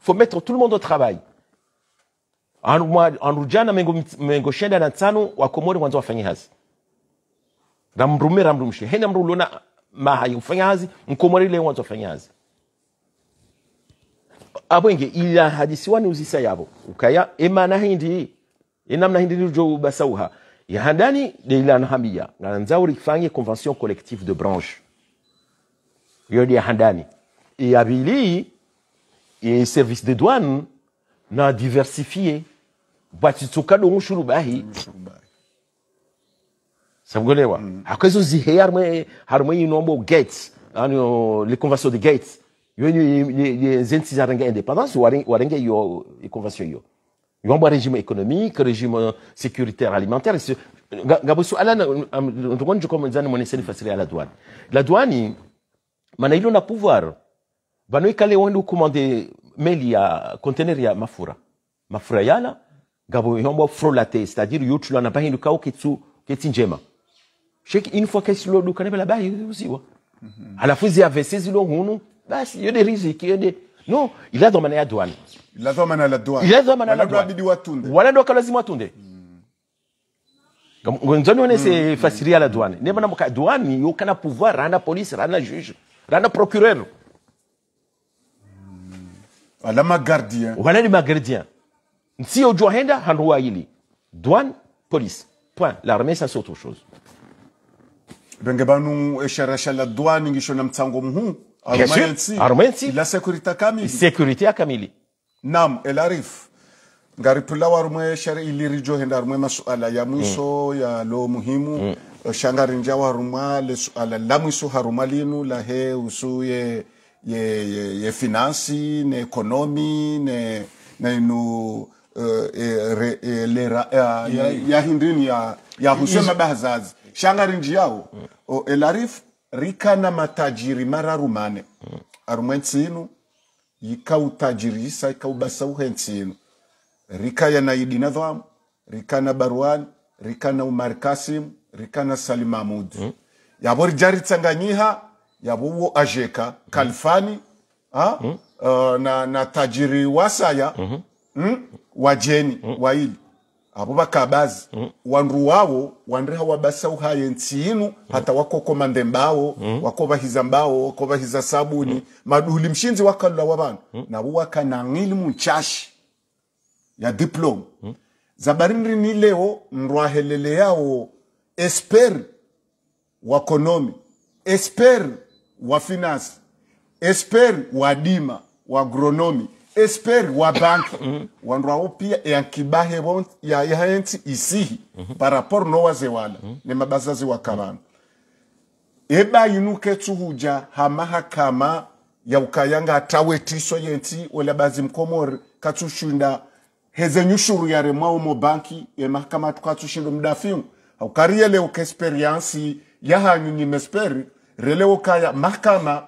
faut mettre tout le monde au travail. Andu jana mengo, mengo shenda na tano wakomori wanza wafanye hazi ramrume ramrumshe hena mrulona mahayi kufanya hazi mkomori le wanza wafanye hazi abwenge ila hadisiwani uzisa yabo ukaya emana hindi enamna hindi nirjo basauha yahandani deilana hamia nganzauri kifanye convention collective de branche yodi yahandani iabilii et service des douanes na diversifié batitsoka do mushuru bahi sabgolewa mm. hakozo zihe harmwe harmwe inombo gates ano les conventions de gates les yenyu zensi zarenge indépendance warenge yo convention yo yombo régime économique régime sécuritaire alimentaire ngabo suala ndokonje comme nzani mwenye seni à la douane la douane mana ilo na pouvoir vanoikale wende kumande meli ya container ya mafura mafura yala gabo yombo frolate c'est à dire yutula na bahindu kau ketsu ketsi njema sheki une fois que lo duka nebela bahi uziwa mm -hmm. alafu zi avc zilo hunu basi yo de yode riziki yode no ila dhamana ya douane ila dhamana la douane ila dhamana la douane watunde wala ndo lazima watunde nzoni one se fasiria la douane ne nebana muka douane yo kana pouvoir rana police rana juge rana procureur wala magardien wala ni magardien nsi ujohenda hanruwa hili douane police point l'armée ça c'est autre chose benge banuesheresha la douane ngisho na mtsango mhuu arumensi la securite kamili securite ya kamili nam elarif ngari tulawa rumwe shari henda rumwe masuala ya mwiso mm. ya lo muhimu mm. shangari njawa rumwa le suala la mwiso harumalinu la he usuye ye, ye, ye finansi ne ekonomi ne nainu uh, e, e, re, e, lera uh, e, ya, ya hindini ya, ya husema bahazazi shangari nji yao mm. o elarif na matajiri mara rumane mm. arumwentsinu yikautajirisa ikaubasa uhentsinu rikaya na idina dhamu rikana baruan rikana umar kasim rikana salim mahmud mm. yabo rijaritsanganyiha ya bubu ajeka kalfani ha? Mm. Uh, na, na tajiri wasaya mm -hmm. mm? wajeni mm. waili abo bakabazi mm. wanru wawo wabasa uhaye haye ntsiinu mm. hata wakokoma mbao mm. wakobahiza mbawo wakobahiza sabuni mm. maduhuli mshinzi wakalula wabanu mm. nabo wakanangili munchashi ya diploma mm. zabarindri ni leo nrwahelele yawo esperi wakonomi esperi wa finance esper wa dima wa agronomi esper wa bank, mhm. ya kibahe pia ya yahenti isihi mhm. mhm. Eba nowazewala tuhuja hamaha kama ya ukayanga yaukayanga tiso yenti wala olabazi mkomori nyushuru ya remwa mwaomo banki ya mahakama emahakama tukatsushinda mdafingu haukarieleuke esperiansi yahanyunyimesperi relewo kaya mahkama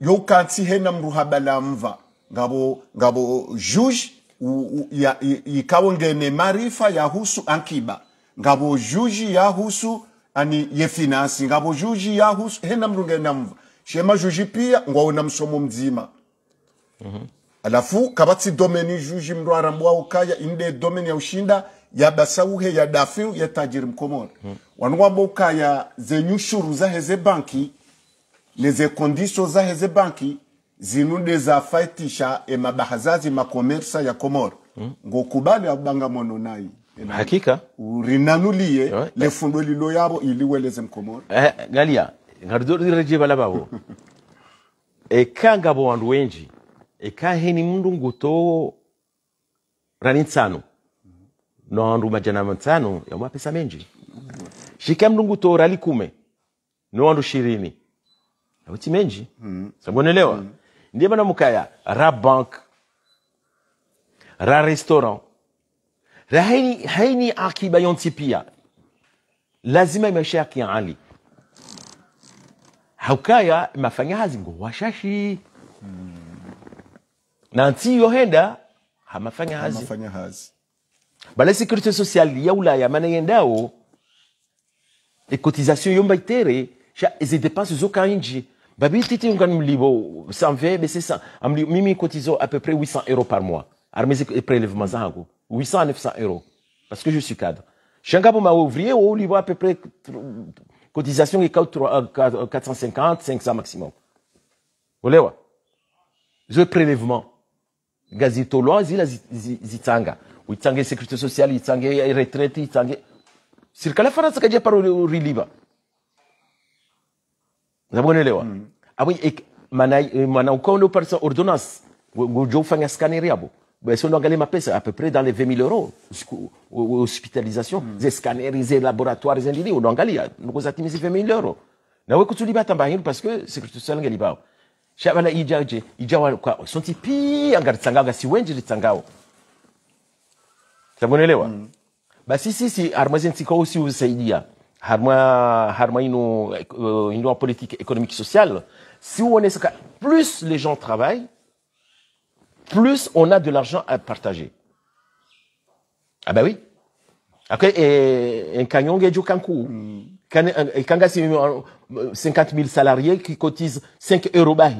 yokansi hena mruhabala mva ngabo ngabo juge yikabo ngene marifa yahusu ankiba ngabo juji yahusu ani yefinansi ngabo juji yahusu hena mrungena mva shema juji pia ngwaona msomo mzima mm -hmm. alafu kabatsi domeni juji mrwarambwao ukaya inde domeni ya ushinda ya ya ya tajiri yatajiri hmm. mm. boka ya zenyu shuru za heze banki neze kondiso za heze banki zinunde za faitisha zafaitisha e emabahazazi makomersa ya komoro mm. ngokubali abangamono nayi hakika urinanuliye yeah. lefundo eh. lilo yabo iliweleze mkomoro eh, eh, galia ngarudorire balababo ekangabo wandu wenji ekaheni mndu nguto rani tsano noandu majana matano ya mapesa menji shika mlungu tora likume noandu 20 nauti menji mm. sabonelewa mm. ndiye bana mukaya ra bank ra restaurant ra haini, haini akiba yontipia pia lazima imesha ya kiali haukaya mafanya hazi washashi mm. na ntiyo henda hamafanya hazi, hamafanya hazi. La sécurité sociale ya ula ya mana yendao Les cotisations, yomba itere sha e ze dépenses zo kanji babi titi ungan mlibo 120 mais c'est ça amli mimi cotiso à peu près 800 euros par mois armée et prélèvement zango 800 à 900 euros parce que je suis cadre shanga ma ouvrier au libo à peu près cotisation est 450 500 maximum olewa je prélèvement gazito loa zila zitanga zi, zi, uitange sécurité sociale itange retraite itange serikali ya faransa kaja pale uriliva nabonelewa mm. abo mana mana ukondo par sa ordonnance gojo fanya scanner yabo si on gagne ma pèse à peu près dans les 20 000 euros. Hospitalisation, mm. des scanners, des laboratoires, des individus. On gagne, nous avons 20 000 euros. Nous avons tout le parce que sécurité sociale, tout seul gagne pas. Chavala ija ije ija wa kwa sonti pi angar tsangao ga siwenji tsangao Sitamwelewa? Mm. si. Basi sisi vous usiusaidia harma harma ino une eh, ino politique économique sociale si on est plus les gens travaillent plus on a de l'argent à partager. Ah ben oui. Après, un cagnon est du Kanga, c'est 50 000 salariés qui cotisent 5 euros. bah.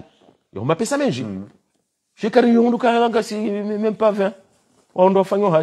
on m'appelle ça même. J'ai mm. carrément, même pas 20. On doit faire un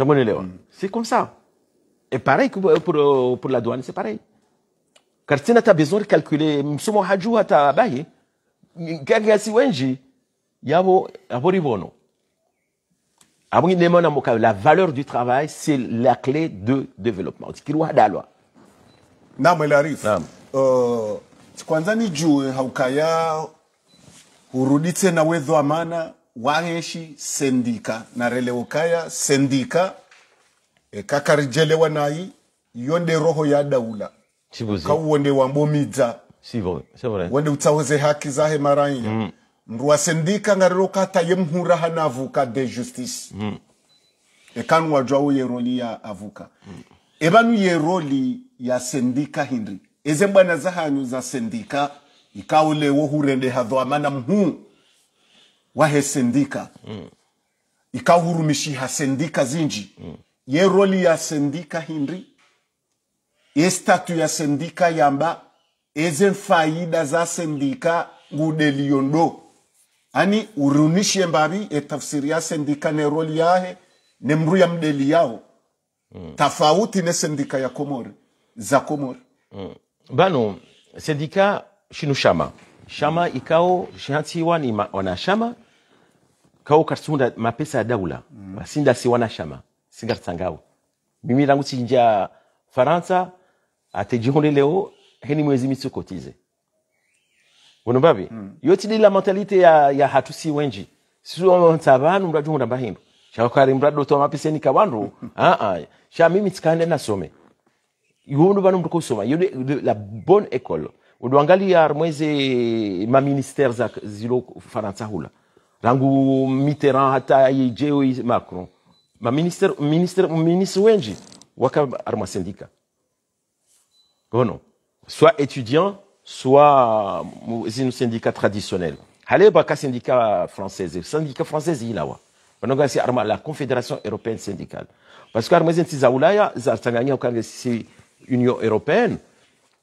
C'est mon élève. C'est comme ça. Et pareil pour, pour, pour la douane, c'est pareil. Car si tu as besoin de calculer, si mon hajou a tabaye, gagasi wenji, yavo, aboribono. La valeur du travail, c'est la clé de développement. Naam Elharif, euh, kwanza nijue haukaya hurudite na wedho amana wangeshi sendika na relewokaya sendika e kakarijelewa nayi yonde roho ya daula kauwonde wambomidza wonde utsahoze haki zahe marainya mm. mndu wasendika ngariro kataye mhura hana avuka de justice mm. ekanwa jwawo yeroli ya avuka mm. E, evanu yeroli ya sendika hindri eze bwana zahanyu za sendika ikaulewo hurende hadhoamana mhuu wahesendika mm. ikahurumishi hasendika zinji mm. ya sendika hindri estatu sendika yamba eze faida za zasendika ngudeliondo ani urunishe mbavi etafsiri ne neroli yahe nemru ya mdeli yao mm. tafauti ne sendika ya komori za komori mm. bano sendika shinushama shama ikao shansi wani ma, wana shama kao katsunda mapesa ya daula mm. sinda si wana shama singatsangao mimi rangu sinja faransa ate atejihonde leo heni mwezi mitu kotize mitsukotize unumbabi mm. yotidila mentalite ya, ya hatusi wenji siuonsa vanu mrajungunda mbahindu shakari mradotoa mapesa nika wandu aa ah, ah. sha mimi tsikande nasome yundu vanu mtukosoma la bon ekolo ya mweze maministere za zilo faransa hula rangu mitterrand hata ijeo macron maministre ministre ministre wenji waka arma syndicat. gono soit étudiant soit zino syndicat traditionnel hale baka syndicat française syndicat française ilawa banonga si arma la confédération européenne syndicale parce que arma zin ya za tanganyika ukanga si union européenne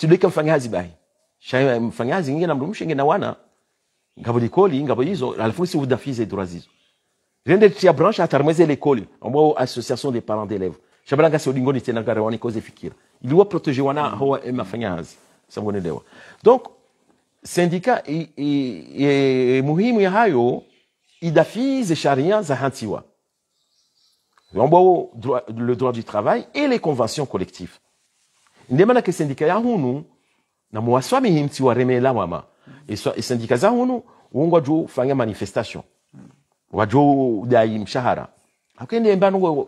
sidolika mfanyazi bai shaya eh, mfanyazi nge namrumushe nge na wana ngabo likoli ngabo hizo alifunsi udafize durazizo rende tia branche atarmeze lekoli ambao association des parents d'élèves shabalanga sio dingoni tena ngare wani koze fikira iliwa protéger wana mm. hawa eh, mafanyazi sangone lewa donc syndika e muhimu ya hayo idafize sharia za hantiwa ambao le droit du travail et les conventions collectives ndiye manake sendika ya hunu na muwaswami himti wa remela mama iswa mm. isendika za hunu ungwa juu fanya manifestation mm. wajuu dai mshahara akende okay, mbanu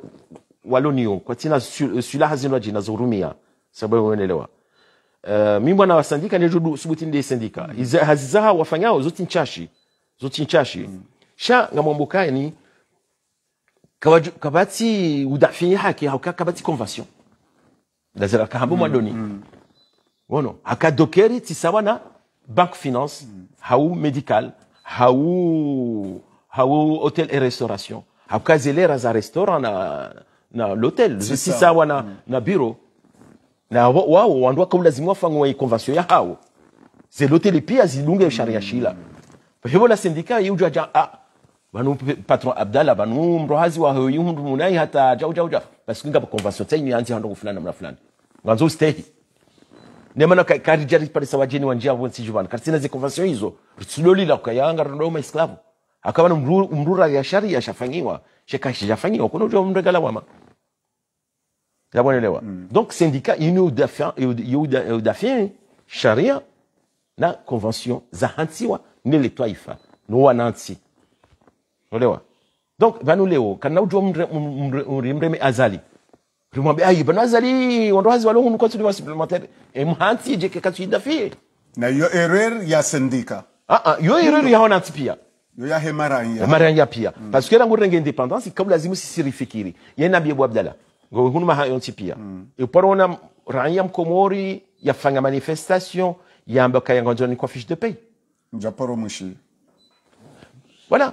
walonio kwa tina silaha jina zurumia sababu wenelewa uh, eh, mi mwana wa bwana ni ndio subuti ndi sendika mm. Iza, hazizaha wafanyao zoti nchashi zoti nchashi mm. sha ngamwambukani kabati udafini haki hauka kabati convention kahambu mm, madoni mm. wono oh hakadokeri tisawa na banque finance mm. hau medical hau hau hotel et restauration haukazelera raza restaurant na na l'hotel tisawa na, mm. na bureau na wao wandu wakaulazimiwa fangwa convention ya hao zelotele pia zidunge sharia shila mm. hivyo la sindika yujua ja, ah, banu patron abdalla banu mrohazi wa hoyu hundu munai hata jau jau jau basi kinga convention tenyu yanzi hando fulani namna fulani nganzo stehi nemana karijari palisa wajeni wanjia wonsi juvana katina ze convention hizo suloli la kayanga rondoma esclavo akabana mrura mru ya sharia shafanyiwa shekashi shafanyiwa kuna jo mndagala wama yabonelewa mm. donc syndicat ino dafia yudafia sharia na convention zahantiwa niletwaifa nowanansi unaelewa donc vanu leo kana ujua mrimreme azali rimwambia ayi vanu azali wandohazi walongu kwa eh, suli masmatere je jeke kashinda fie na yo erreur ya syndica. ah ah yo erreur ya wanansi Yo ya hemaranya hemaranya pia mm. parce que rangu renge independance kabla lazima sisirifikiri yena biebu abdalla ngo hunu maha yonsi pia mm. E uparona raia mkomori yafanya manifestation yamba kayangonjoni kwa fiche de paye japoro mushi voilà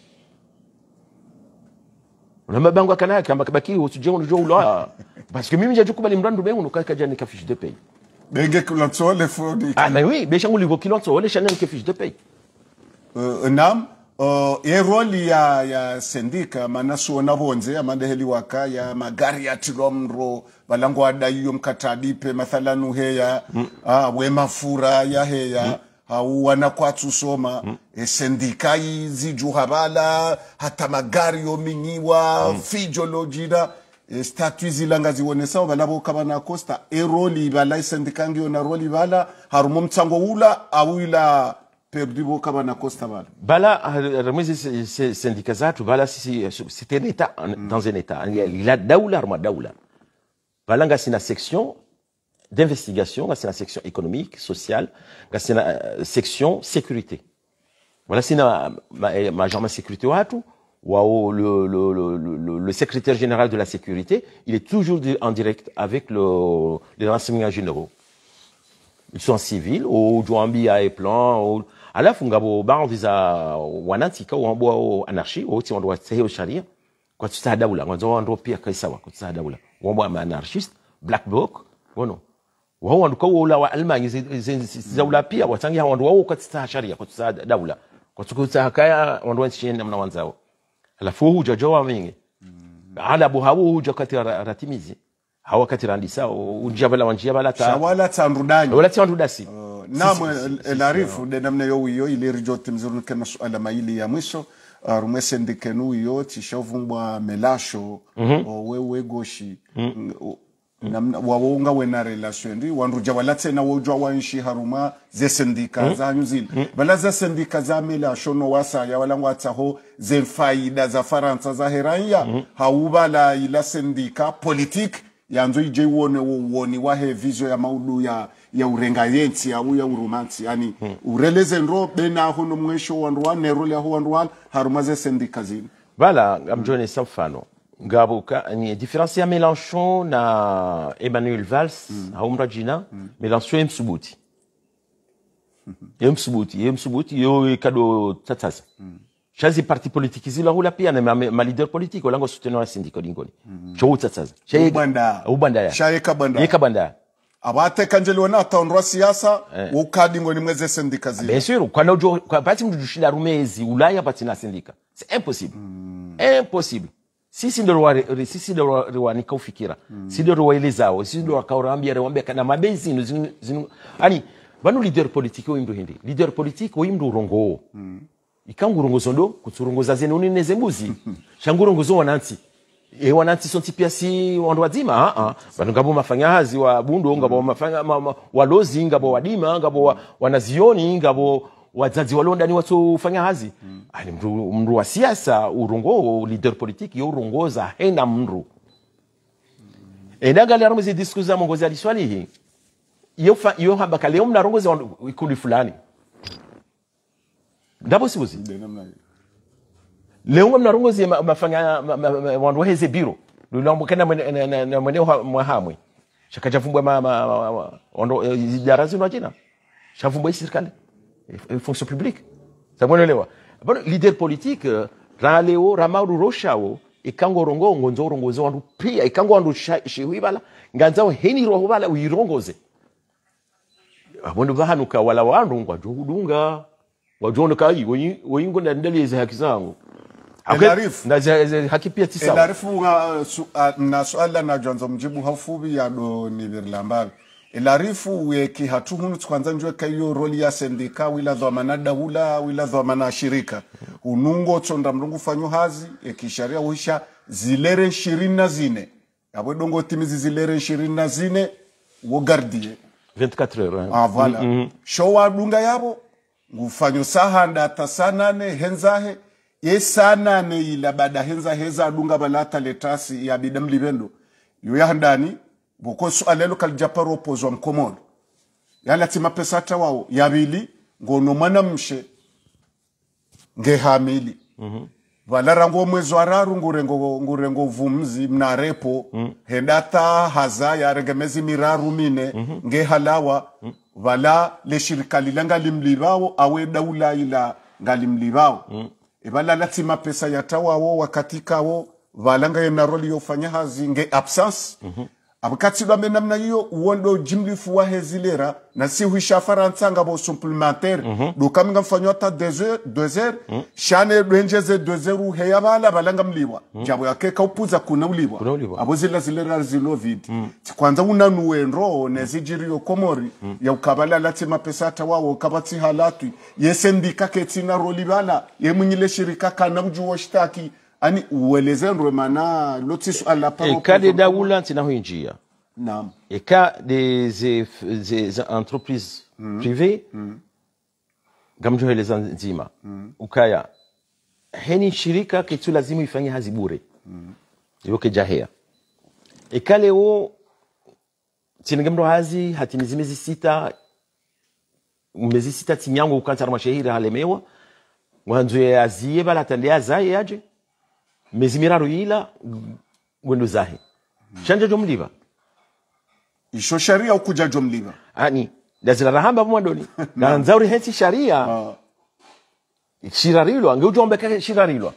na mabango akanaka bakiri usije unajua ulaya ah. parce que mimi jaju kubali mrandu bengu nokaka jani ka fiche de paye benge kuna tsole fodi ah mais oui besha nguli vokilo tsole shana ka fiche de paye euh nam uh, ye roli ya ya sendika mana suona vonze amandeheli waka ya magari ya tilomro valango adaiyo mkatadipe mathalanu heya mm. ah, wemafura ya heya mm au wanakwatusoma mm. e eh, sendikai zijuhabala hata magari yominyiwa mm. fijolojira e eh, statu zilanga kama na costa eroli eh, ibala isendikangiyo ona roli bala harumo mtsango wula awila perdu na costa bala bala remise ramizi sendika zatu bala si c'était un état hmm. dans un état il a daula arma daula balanga sina section d'investigation, c'est la section économique, sociale, c'est la euh, section sécurité. Voilà, c'est ma ma sécurité waouh le, le, secrétaire général de la sécurité, il est toujours en direct avec le, les renseignements généraux. Ils sont civils, ou Djouambi a plan, ou à la ou anarchie, si on doit se au quoi en anarchiste, black non. وهو نكو ولا والمانيا زولا pia watangia wandu wao kwa sharia kwa tsa daula kwa tsa hakaya wandu wenshi namna wanzao alafu huja jowa mingi ala buhawu huja kati ratimizi hawa kati randisa unjabala wanjabala ta wala tsanrudani wala tsanrudasi uh, naam elarifu de yo yo ile rijote mzuri kama swala maili ya mwisho uh, rumwese ndikenu yo tishovumbwa melasho wewe mhm. goshi mhm namna waonga wena relation ndi wanruja wala tsena wojwa wanshi haruma ze sindika mm. zanyu zile mm. bala za sindika za mila shono wasa ya wala ngwatsaho ze faida za faransa za heranya mm. la ila sindika politik ya nzo ije uone uoni wahe vizo ya maudu ya ya urenga yenti ya uya urumansi yani mm. ureleze nro bena hono mwesho wanrwa nerole lya ho wanrwa haruma ze sindika zile bala amjone samfano Gabouka, ni différence à Mélenchon na Emmanuel Valls mm. haumra jina mm. Mélenchon emsubuti emsubuti emsubuti yo kado tataza tataz. Hmm. chazi parti politique zila la pia na ma, ma leader politique olango soutenir sindiko lingoni mm. cho tataza ubanda ubanda ya chay kabanda yekabanda abatekanjeliwe natahondwa siasa eh. wokadingo ni mweze sendika zile bien sûr kwanojo kwa pati mdu rushinda rumezi Ulaya pati na sindika. c'est impossible hmm. impossible sisi ndo sisi ndo riwanika ufikira mm. sisi ndo sido sisi ndo wakaurambia riwambia kana mabezino zinu, zinu ani vanu leader politique imdu hindi leader politique oimndu urongowo mm. ikangu urongozo ndo kutsurongoza zene unineze mbuzi shangu zo wananti e wanansi sonsi pia si wandu wadzima a ah, a ah. vanu mafanya hazi wa bundu ngabo mm. mafanya ma, ma, walozi ngabo wadima ngabo wa, wanazioni ngabo wazazi walio ndani wasofanya hazi mm. ali mru, mru wa siasa urongo leader yo yourongoza hena mru mm. endaga laramuzi disku za mongozi aliswalihi iyo habaka leo mnarongoza ikuli fulani ndabo sibuzi leo mnarongozi mafanya wandu heze biro lulambukana mweneo mwahamwe shakajafumbwa eh, idara zino ajina shafumbwa serikali fonction publique. Samuelewa? Bado leader politique euh, raleo ramaru roshao ikangorongo ngonzo rongozo wandu pia ikango wandu shihwibala nganzao heni rohobala uyirongoze. Abondo ah, bahanuka wala wandu ngwajo hudunga wajona kai wayingo na ndali za haki zangu. Elarifu. Na haki pia tisa. Elarifu uh, uh, na suala na mjibu hafubi ya do ni ilarifu weki hatu hunu tukwanza njwe kayo roli ya sendika wila dhwamana wiladhwamana wila dhwamana shirika unungo chonda mlungu fanyo hazi eki sharia uisha zilere ishirini na zine yabwe dongo timizi zilere ishirini na zine wogardie 24 heures ah voilà mm -hmm. sho wadunga yabo ngufanyo sahanda ata sanane henzahe ye sanane ila bada henza heza adunga balata letasi ya bidamli bidamlivendo yo handani boko alelo kal japaro pozo mkomodo yala tima pesata wao yabili ngono manamshe ngehamili mm -hmm. valarango mwezo araru ngurengo ngurengo vumzi mnarepo mm -hmm. hedata haza yarengemezi miraru mine mm -hmm. ngehalawa mm -hmm. vala leshirika lila ngalimlivao awe daula ila ngalimlivao mm -hmm. evala latima pesa yatawawo wakatikavo valanga yenaroli yofanya hazi nge absence mm -hmm abakati abukatsilwa mena mna hiyo uwondo jimlifu wa hezilera na si huisha faransanga bo supplementaire mm -hmm. dokaminga mfanywa ta 2 mm. shane dwenjeze 2 heya bala balanga mliwa mm. -hmm. jabo yake upuza kuna uliwa abo zila zilera zilo vidi mm. -hmm. kwanza una nuwe nuenro ne zijirio komori mm. -hmm. ya ukabala lati mapesa hata wao kabati halatu yesendika ketina roli bala yemunyile shirika kana mjuwa shtaki ani uwelezerwe mana lotsi swala la parole eka da wula tina hoinjia naam eka des des entreprises mm. privées mm. gamjo hele zanzima mm. ukaya heni shirika kitu lazima ifanye hazi bure mm. yoke jahea eka leo tina gamro hazi hatimizi miezi sita mezi sita tinyango ukantara mashahiri halemewa mwanzo ya azie bala tandea zaye aje mezi miraru yila gwendo zahe shanja jomliva isho sharia ukuja jomliva ani dazila rahamba mwadoni na nzauri hensi sharia shirarilo ange ngeutombe kake shirarilo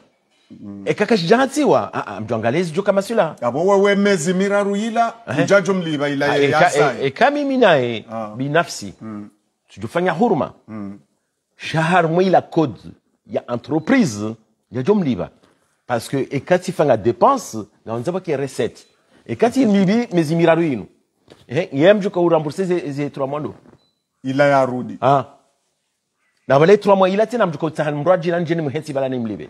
Mm. ekaka shijahatsiwa mntu angalezi jo kama sila abo wewe mezi miraru ila mjajo mliva ila ya eka e, eka e, e mimi nae naye binafsi mm. tujufanya huruma mm. shahar mwila code ya entreprise ya jo mliva Parce que et quand il fait la dépense, na wanasema kwa recette. Et quand eh, il mili il mirari ino. Eh, yeye mjuka urambuse ze ze 3 mois ndo. Ila yarudi. Ah. Na wale 3 mois ila tena mjuka utahani mradi na njeni muhetsi bala ni mlibe.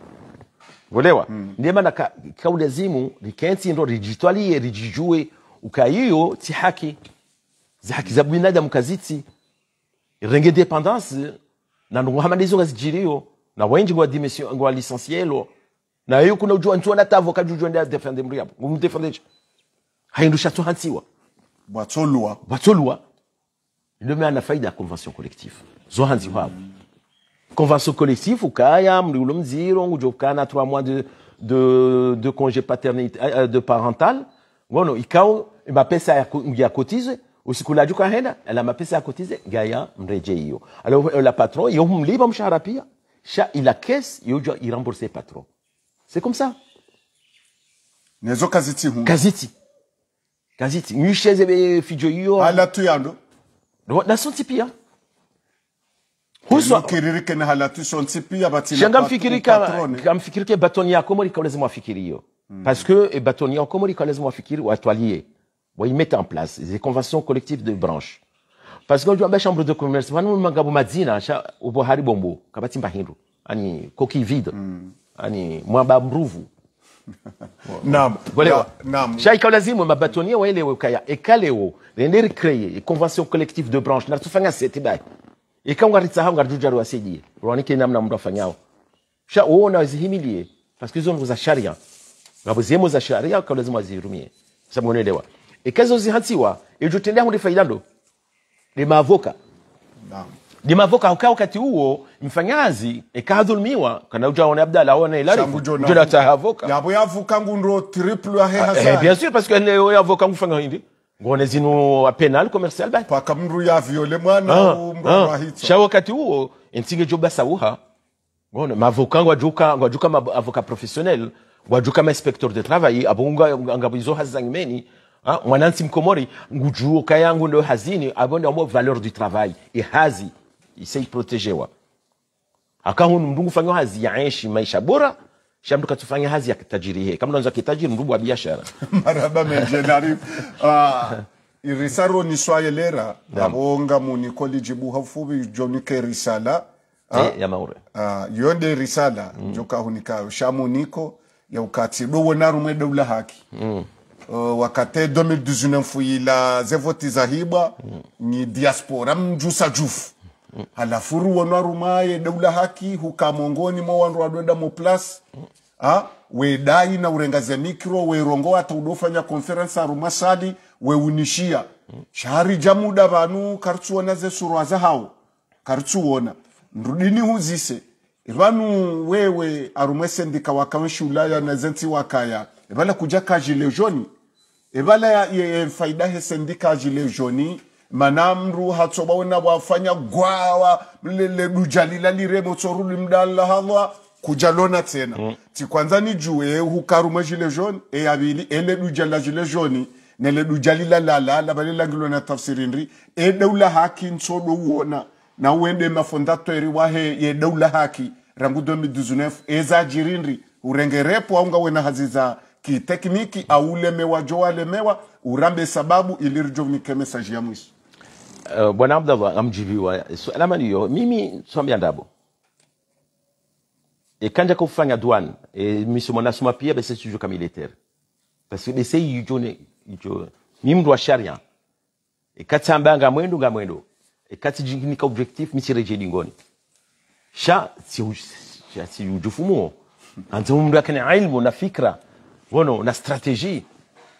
Volewa. Mm. Ndiye maana ka, kaulazimu likensi ndo rijitwalie rijijue ukayiyo ti haki za haki za binadamu kaziti renge dependance na ndongo hamadizo kazijiriyo na wenji ngwa dimension ngwa lisensielo na hiyo kuna ujuan tuona tavo kajujuan da defende mriabo ngumdefendeje haindusha tu hansiwa Batolua. batsolwa ndio na faida ya convention collective zo hansiwa convention collective ya mriulo mziro ngujo kana 3 mois de de de congé paternité eh, eh, de parental ngono ikao pesa ya, ya cotize usikulaji kahenda la mapesa ya cotize gaya mreje hiyo alors eh, la patron yo humliba mshahara pia sha ila caisse yo irembourser patron c'est comme ça. Nezo kaziti hu. Kaziti. Kaziti. Nyisheze be fijo yo. Hala tu yando. Na hein. son tipi ya. Huswa. Kiririke na halatu son tipi ya bati Shanga mfikiri ka fikiri ke batoni ya komori ka lazima afikiri yo. Hmm. Parce que et batoni ya komori ka lazima wa toilier. Bon, ils mettent en place des conventions collectives de branches. Parce que nous chambre de commerce, nous avons un magabu madina, au Bohari Bombo, kabati mbahindu, ani coquille vide. Hmm. yani mwaba mruvu lazima mabatonia waelewe kaya ekalewo lenderi creye convention collective de branche natufanya seti rwanike namna mndu afanyao sha uona wazihimilie za sharia za sharia unaelewa ikazo zihansiwa ijutendea hundi faida ndo ni naam dimavoka ukaa wakati huo mfanyazi ekadhulumiwa kana uja ujaone abdala laone ilari jona tahavoka yabo yavuka ngundo triple ya hehasa eh, eh, bien sûr parce que ne yavoka ngufanga hindi ngone zinu a penal commercial ba paka mru ya viole mwana ah, mru ah, sha wakati huo ensinge joba sauha ngone mavoka ngwajuka ngwajuka mavoka professionnel ngwajuka ma inspecteur de travail abunga ngabizo hazangimeni ah, mwanansi mkomori ngujuo kayangu ndo hazini abonde ambo valeur du travail e isaiprotejewa aka hunu mndu ngufanya hazi yaishi maisha bora sha mndu katufanya hazi ya kitajiri kitajirie kama unaweza kitajiri mndu wa biashara maraba menje nari uh, irisaro ni swayelera abonga muni college bu hafubi jonike risala uh, e, ya maure uh, yonde risala mm. joka hunika niko ya ukati do wonaru mwe dawla haki mm. Uh, wakate 2019 fuyila zevoti zahibwa mm. ni diaspora mjusa jufu mm. halafuru wanwarumaye daula haki hukamongoni mowandu wadwedamo plus mm. ha wedai na urengazia mikro werongo hata udofanya conference arumasadi weunishia mm. shahari jamuda vanu karitsuona zesurwaza hao karitsuona nrudini huzise vanu wewe ulaya na zenti wakaya evala kuja kajile joni ya faida hesendika ajile joni manamru hatsoba wena wafanya gwawa lele dujalila liremo tsoru mdalla hawa kujalona tena mm. ti kwanza ni juwe hukaruma jile jaune e abili ele lujala jile joni nele la la labale langilo na tafsiri ndri e dawla haki ntsodo uona na uende mafonda tweri wahe ye dawla haki rangu 2019 eza jirindri urengerepo aunga wena haziza ki kitekniki aulemewa jo alemewa urambe sababu ilirjo nikeme ya mwisho Eh, Bwana Abdallah amjibiwa suala malio mimi swambia ndabo e kanja kufanya duan e misomo suma pia bese sijo kama militaire parce que bese yijo ne yijo mimi ndo sharia e katambanga mwendo nga mwendo e katijini ka objectif reje dingoni sha si si ujufumo anzo mtu akana ilmu na fikra wono na strategie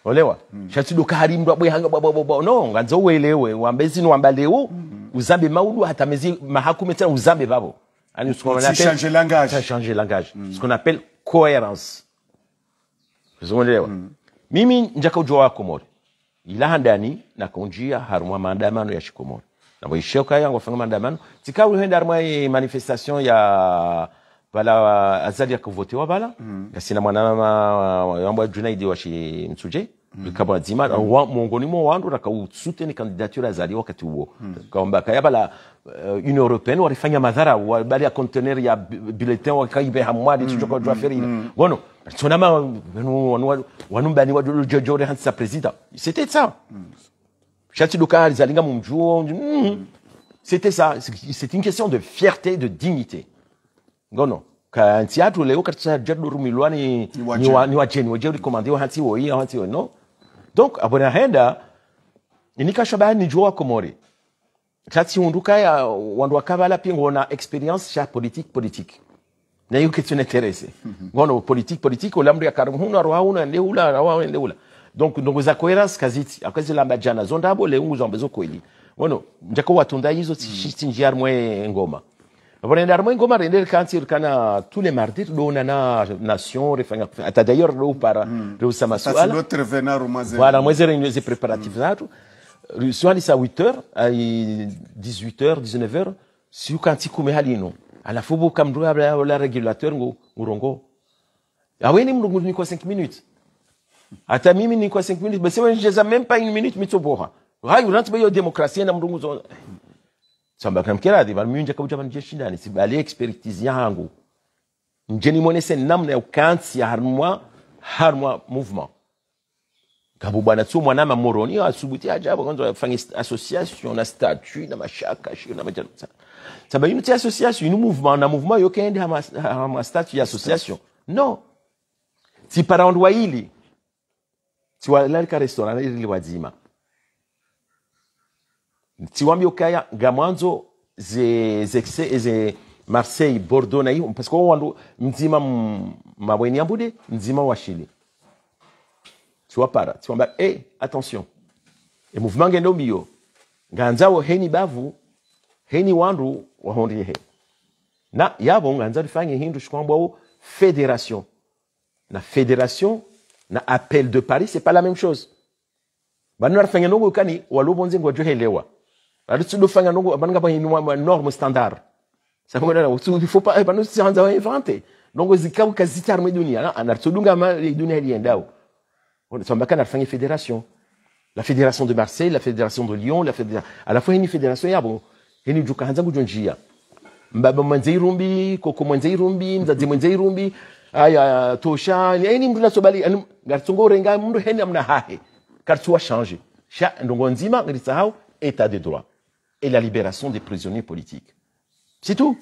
olewa mm. shatsudoka hari mndu abwehanga bwabwabwabwa no nganza uwelewe wambezi no wamba leo mm. uzambe maulu hata mezi mahakumi tena uzambe babo ani ce qu'on appelle changer langage ça changer langage mm. ce qu'on appelle cohérence zungelewa mm. mimi njaka ujua wako mori ilaha ndani nakunjia harumwa maandamano ya shikomori na mwishoka yangu fanga maandamano tikauli henda harumwa manifestation ya vala euh, azali yakuvutiwa vala mm. yasina mwana wamba junaidi washimsuje mm. kabadzima mm. wa, mongoni mwa wandu rakausuteni kandidatura azali wakati huo mm. kwamba bala uh, Union Européenne walifanya madhara bali ya container ya bulletin wakaibeha mwadi mm. tuchoka twaferina mm. bono mm. tonama wanumbani wajojore hansa president c'était ça mm. shati dokali zalinga mumjuo mm. mm. c'était ça c'est une question de fierté de dignité ngono ka antiatu nti atule okatsa jadoru milwani ni wa ni wa cheni wa jeri komandi wa hati wo ya hati wo no donc abona henda ni shaba ni jwa komori kati unduka ya wandu wakabala pia ngona experience cha politique politique na hiyo kitu neterese mhm. ngono politique politique olamri akarumu huna roha huna ndio ula wa ndio ula donc donc za coherence kaziti akazi lamba jana zondabo leungu zambezo kweli ngono njako watunda hizo tichinjiar mhm. mwe ngoma mm -hmm. Il y a quand il a tous les mardis, on a la nation, tu d'ailleurs l'eau par Roussama hmm. Souala. C'est l'autre venant Roumazé. Voilà, moi j'ai les préparatifs là. Souala, c'est à 8h, à 18h, 19h, si vous quand il come halino. À la fois, comme droit, la régulateur, on Ah oui, on a quoi 5 minutes. À ta mimi, on a 5 minutes. Mais c'est moi, je n'ai même pas une minute, mais tu vois. Rentre, ah, mais il y a démocratie, on samba kamkeradhi vamminja kabuta vanhu cheshindani sibali expertise yangu njeni mwonese namna ya ukansi ya harmwa harmwa movement kambu bwana tso mwanama moroni asubuti ajabu kwanza wafanye association na statut na mashaka shio na majalo samba yinu association yinu mouvement na mouvement yo kende hama, hama statut ya association no si paraondwa ili si walalika restaurant ili wadzima tiwambia ukaya nga mwanzo ze, ze, ze, marseille bordeaux na iyo parce que wandu mzima mabweni vois mzima là? Tu vois bah, eh, attention et mouvement bio Ganza ou heni bavu heni wandu wahondie he na yabo nganza lifanye hindu shikwambwawo fédération na fédération na appel de paris c'est pas la même chose banu arifanya nongo kani walobonze johelewa alors tu alusidofanya nongo vanenge vainwa norme standard ça veut dire au faut pas, se sakongodera usiuvifopa vanosianza vainvente nongo zikauka zita rimwe dunia anarisolungama dunia liendao sambaka narifanya fédération la fédération de marseille la fédération de lyon la fédération à la fois une fédération et bon, yavo hini juka hanzangu jo njia mbaba mwenze irumbi koko mwenze irumbi mzadzi mwenze irumbi aya tosha ni ini mndu nasobali ngarisongorenga mndu heni amna hahe karitsuwa change sha ndongo nzima ngirisahau état de droit et la libération des prisonniers politiques. C'est tout.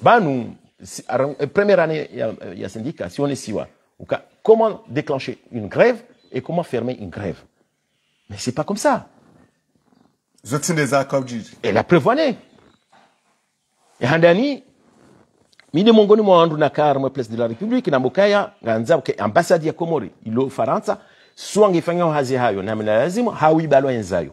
Bah, nous, euh, première année, euh, il y a syndicat, si on est siwa. Comment déclencher une grève et comment fermer une grève Mais c'est pas comme ça. Et la prévoyée. Et en dernier, mongoni mwa wandu à la place de la République na mukaya ke ambassade ya Komori ilo Faransa swangifanya hazi hayo na hawi balo enzayo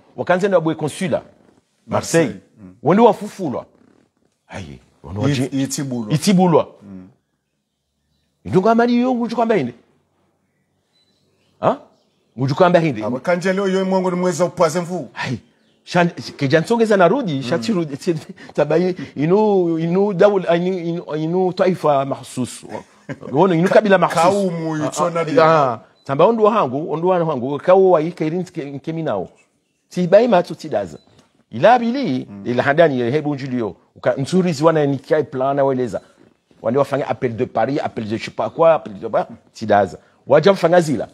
wakanze na bwe konsula marseille mm. wende wafufulwa aye itibulwa itibulwa mm. ndungamaliyo nguchukamba inde nguchukamba inde leo yo mwongo ni mweza upwaze mvu aye kijansongeza narudi mm. rudi taba inu inu dawla inu, inu taifa mahsus wono inu kabila mahsus kaumu yutona dia ah, ah, ah. tambaondo hangu ondo hangu kawo wa irinti keminawo ke si tibai matso tidaza ilabili mm. ilahadani hebu njulio nsurizi wana nikai plana weleza wale wafanya appel de Paris appel de je sais pas quoi appel de ba tidaza waja fanga zila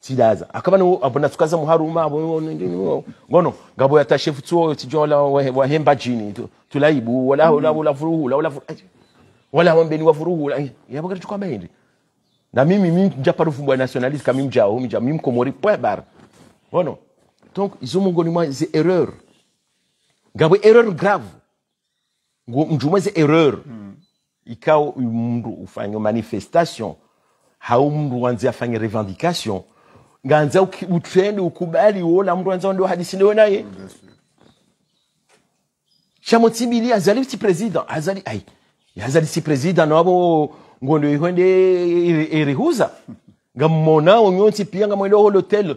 tidaza akaba ah, no abona ah, tukaza muharuma abo ndio ngono ngabo ya tashefu tuo tijola hemba jini tu, tulaibu hmm. wala wala wala furuhu wala wala wala wambeni wa furuhu ya yabo kitu kwa na mimi mimi njapa rufumbo nationalist kama mimi mjao mimi mkomori point bar ngono donc hizo miongoni mwa hizi erreur ngabe erreur grave mjuma hizi erreur mm. ikawa mndu ufanye manifestation hau mndu wanze afanye revendication nganza utrendi ukubali wola mndu wanza ndio hadisi ndio naye mm, chamotsibili azali si president azali ai yazali si president nabo ngondo ihwende e irihuza e, e, ngammonao nyonsi pia ngamwende ho hotel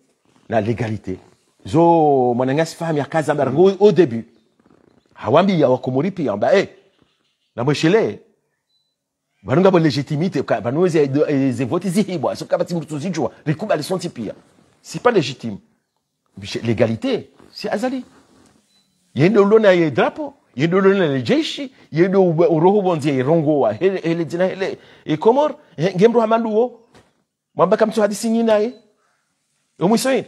la légalité zo mona sifahamu ya kazi habari yangu au début hawambi ya wakumulipia mba eh namweshelee banunga bo légitimité vanoze zevoti zihibwa soka vati mtu zijua likuba lisonti pia si pas légitime légalité si azali yende ulona yenolona drapo jeshi yenolona le jeshi yende uroho bonzia irongowa hele, hele dina hele ikomor e eh, ngemru hamanduwo mwambaka mtu hadisi nyinaye omwisoyini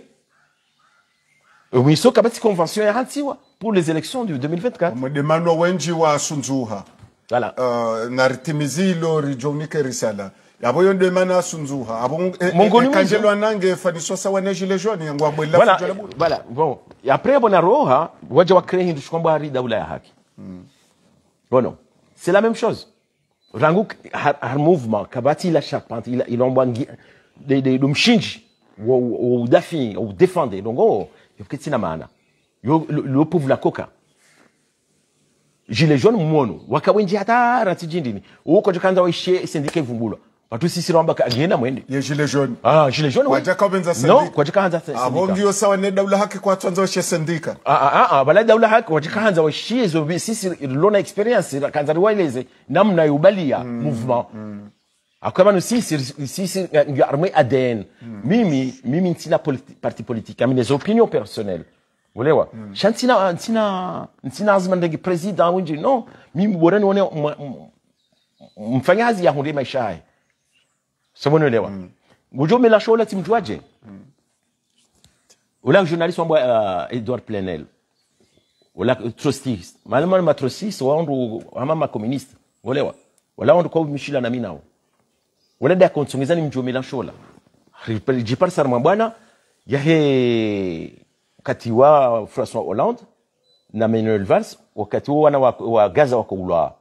wisoka euh, basi convention yarantsiwa pour les élections de 2024 mudimano wenji wasunzuha voilà. uh, na ritimizilo rijonike risala yabo yo ndemana asunzuha abo e, e, eh, eh, kanjelwa nange faniswa sawa ne gilet jaune yangu abwela voilà, voilà bon après bona roha waje wakre hindu shikwamba ari daula ya haki hmm. bono c'est la même chose rangu har, har mouvement kabati la charpente il il ombangi de de, de ou ou ou défendre donc oh, nafikiri sina maana liopovu la koka gilet jaune muono wakawenje hatara tijindini uko tikanza waishe sendika ivumbulwa vatusisira wamba agenda mwende ye gilets jaunes ah gilets gilet jaune ah, watakawenza sendika no kwa kwatikaanza ah, sendika abo ndio sawa ne daula haki kwa twanza waishe sendika ah, ah ah ah bala daula haki watikaanza waishe zo sisi lona experience kanza riwaileze namna yubalia mm, movement mm. Akabano, si si armée ADN, mimi mimi parti politique, ami des opinions personnelles. Shantina hmm. ntina président non, mimi mfanyazi ya Ngojo mela journalist Edward Plenel. Ola trustiste. Malama wa ndo ama communiste. voyez Wala ndo ko mishila na wadada yakontsongezani mjomela shola riparisarama bwana yahe kati wa Francois Hollande na Manuel Valls wakati huo wana wa, wa Gaza wakaulawa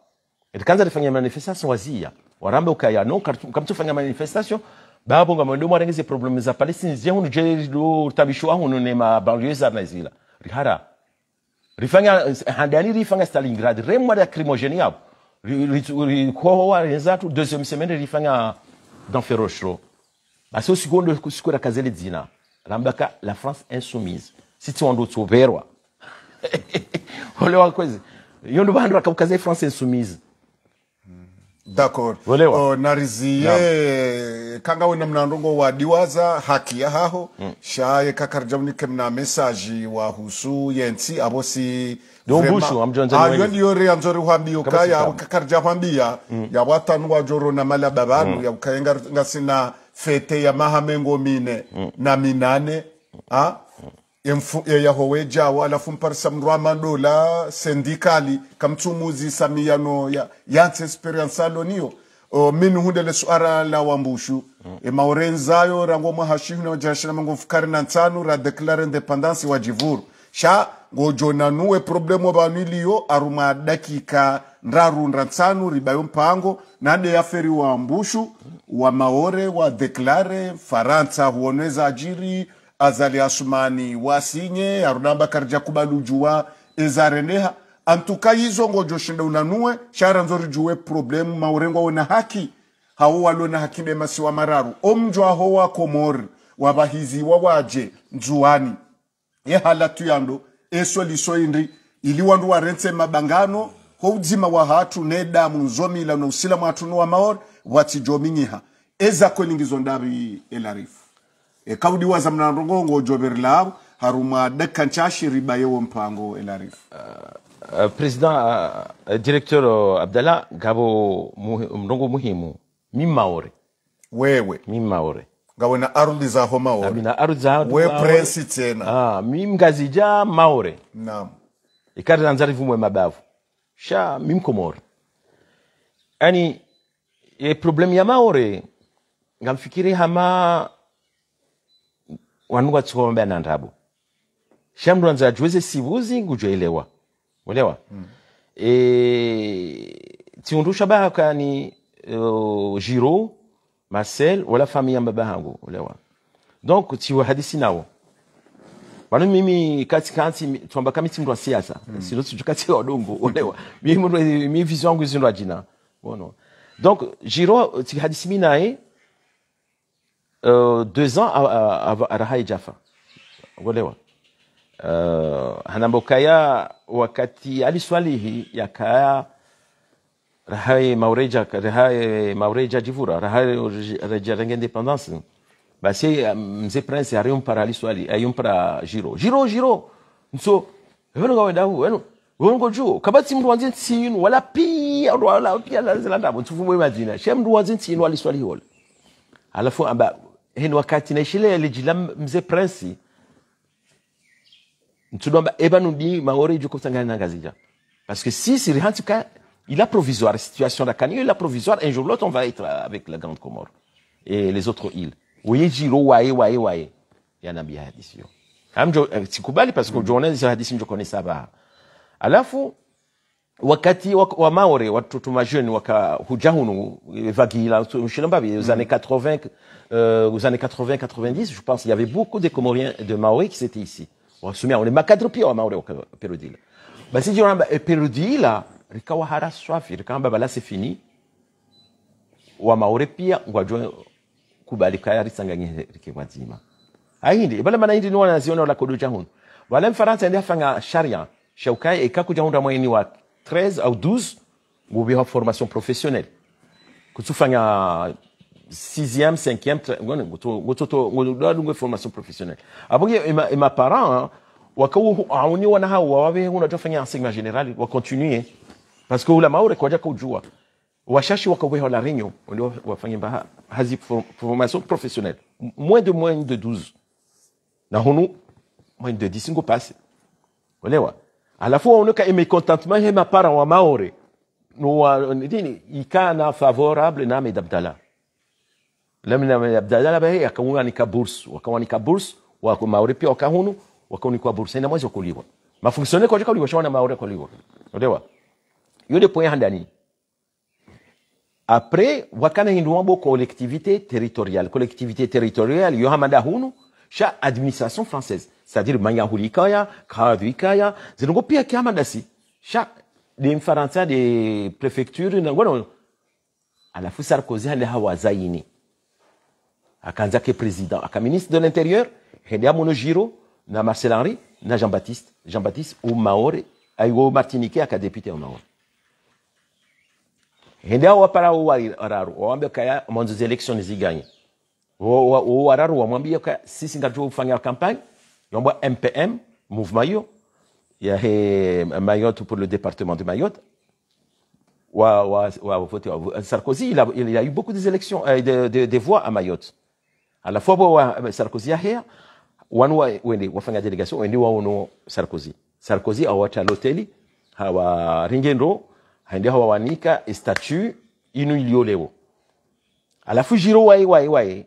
kanza rifanya manifestation wazia warambe ukaya no fanya manifestation babo nga mwendo mwarengeze problem za Palestine zia hunu je lo tabisho aho no ma banlieue za Nazila rihara rifanya handani rifanya Stalingrad remwa da crimogenia wa renzatu deuxième semaine rifanya dans Ferrochro. Basi usikuonde kusikura kazeli dzina rambaka la France insoumise sitsi wando tsoverwa olewa kwezi yondo vandu vakabukaza france insoumise d'accord oh, nariziye kanga wena mnandongo wa diwaza, haki ya haho mm. shaye kakarjamni kemna mesaji wa husu yensi abosi dongushu amjonza ni ah, wengi ndiyo re amzori hwambiyo kaya kakarja hwambiya mm. ya watanu wa joro na mala babanu mm. ya ukaya ngasina fete ya mahame ngomine mm. na minane ha ah? ya yahowe jawo alafu mparisa mndu amadola sendikali kamtsumuzi samiyano ya yatse experience alo niyo le suara la wambushu mm. e maurenzayo rango mwahashihuna wajarashina mango fukari na ntsanu ra declare independence wa jivuru sha ngojona nuwe problemu banu iliyo aruma dakika nraru nra ntsanu ribayo mpango nade yaferi wa ambushu wa maore wa declare faransa huoneza ajiri azali asumani wasinye arunamba karja kubalujuwa ezareneha antuka yizo ngojo shinda unanue shara nzori juwe problemu maurengwa wena haki hawo na haki bemasi wa mararu omjwa ho wa komori wabahiziwa waje nzuani yando eso liso indri ili wandu wa warense mabangano uzima wa hatu neda damu nzomila na usila mwatunu wa maori eza ezakweningizo ndavi elarifu e kaudi wa mnando ngo jober lab haruma dakkan chashi riba yewo mpango elarif uh, uh, president uh, uh directeur uh, Abdallah gabo mrongo muhimu mimaore wewe mimaore gabo na ardhi za ho maore amina ardhi za we prince tena ah mimi ngazija maore naam ikari zanzari vumwe mabavu sha mimkomore yani e problem ya maore ngamfikiri hama wanungu atsuka wamabea na ndabo shamndu anza ajuweze siwuzi ngujwaelewa ulewa mm. e, tiundu shabahaka ni uh, e, jiro marcel wala famille mbaba hangu ulewa donc hadisi nawo wanu mimi katikati twamba kami timu wa siasa mm. kati tujukati wadungu ulewa mimi mi vision yangu izindwa jina bono donc jiro hadisi minae, Euh, deux ans Rahai Jaffa uelewa uh, Hanambokaya wakati aliswali hii yakaya Rahai Maureja Rahai Maureja Jivura Rahai Rejenge Independance basi mzee euh, Prince ariumpara aliswali ayumpara Jiro Jiro Jiro nso eh, wenu kawenda huu wenu wongo juu kabati mndu wanze nsinu wala pia wala pia lazila ndabo ntufumwe madina she mndu hini wakati naishile yalijila mzee prinsi ntudwamba eba nudi maore juko tangana na gazija parce que si c'est en tout cas il est provisoire situation d'acani il est provisoire un jour l'autre on va être avec la grande Comore et les autres îles waye jiro waye waye waye yanaambia hadithi hiyo amjo euh, tikubali parce que mm. journal za hadithi ndio kone sabaha alafu wakati wa maore watoto majeune wakahuja hunu vagila mshilambabi mm. aux années 80 euh, aux 80 90 je pense il y avait beaucoup de comoriens de maori qui étaient ici wasomea ole makadro pia wa maori waperudila basi joramba perudila rikawa hara swafi rikamba bala c'est fini wa maori pia ngwajwa kubalika yarisanganye rikemwazima ahindi bala mana hindi ni wanaziona wala kodoja hunu wala mfaransa ndia fanga sharia shaukai ikakuja hunda mwaini wake 13 ou 12 vous ngubiha formation professionnelle kutsufanya 6e 5e formation professionnelle aboge ema, ema parents wakauauniwa na hao wawawe un enseignement general wakontinue parce que ulama urekwaja kujua washashi wakaweha la réunion ndio wafanye formation professionnelle moins de moins de 12 na moins de 10 ngo passe voyez alafu waoneka mécontentement he mapara wa Maore nini ikana favorable na Ahmed Abdallah lamna Ahmed Abdallah bahe akawanika bursu wakawanika bursu wa Maore pia wakahunu wakawanika bursu ina mwezi kuliwa mafunctionnaire kwa kuliwa shona Maore kuliwa ndio yule point handani après wakana hindu mambo collectivité territoriale collectivité territoriale yohamada hunu chaque administration française c'est-à-dire manyahulikaya kaadhikaya zinongo pia chaque dasi cha des mfaransa de prefecture voilà. wano alafu sarkozy hali à akaanza Président, à aka ministre de l'intérieur à Monogiro, na marcel Henry, na jean baptiste jean baptiste ou Maori, à martinique aka député umaore hende awo wapara wo wararo wawambe kaya élections ils gagnent wararu wamwambia sisi ngatua kufanya campagne yombwa mpm mouvement hiyo yahe mayotte pour le département de mayotte wa, wa, wa, sarkozy il a, il a eu beaucoup des élections euh, des de, de voix à mayotte à la fois wa, sarkozy ahea wanu wende wafanya delegation wende waono sarkozy sarkozy awacha loteli hawa ringendo haende wanika statue inu ilio leo alafu jiro wae wae wae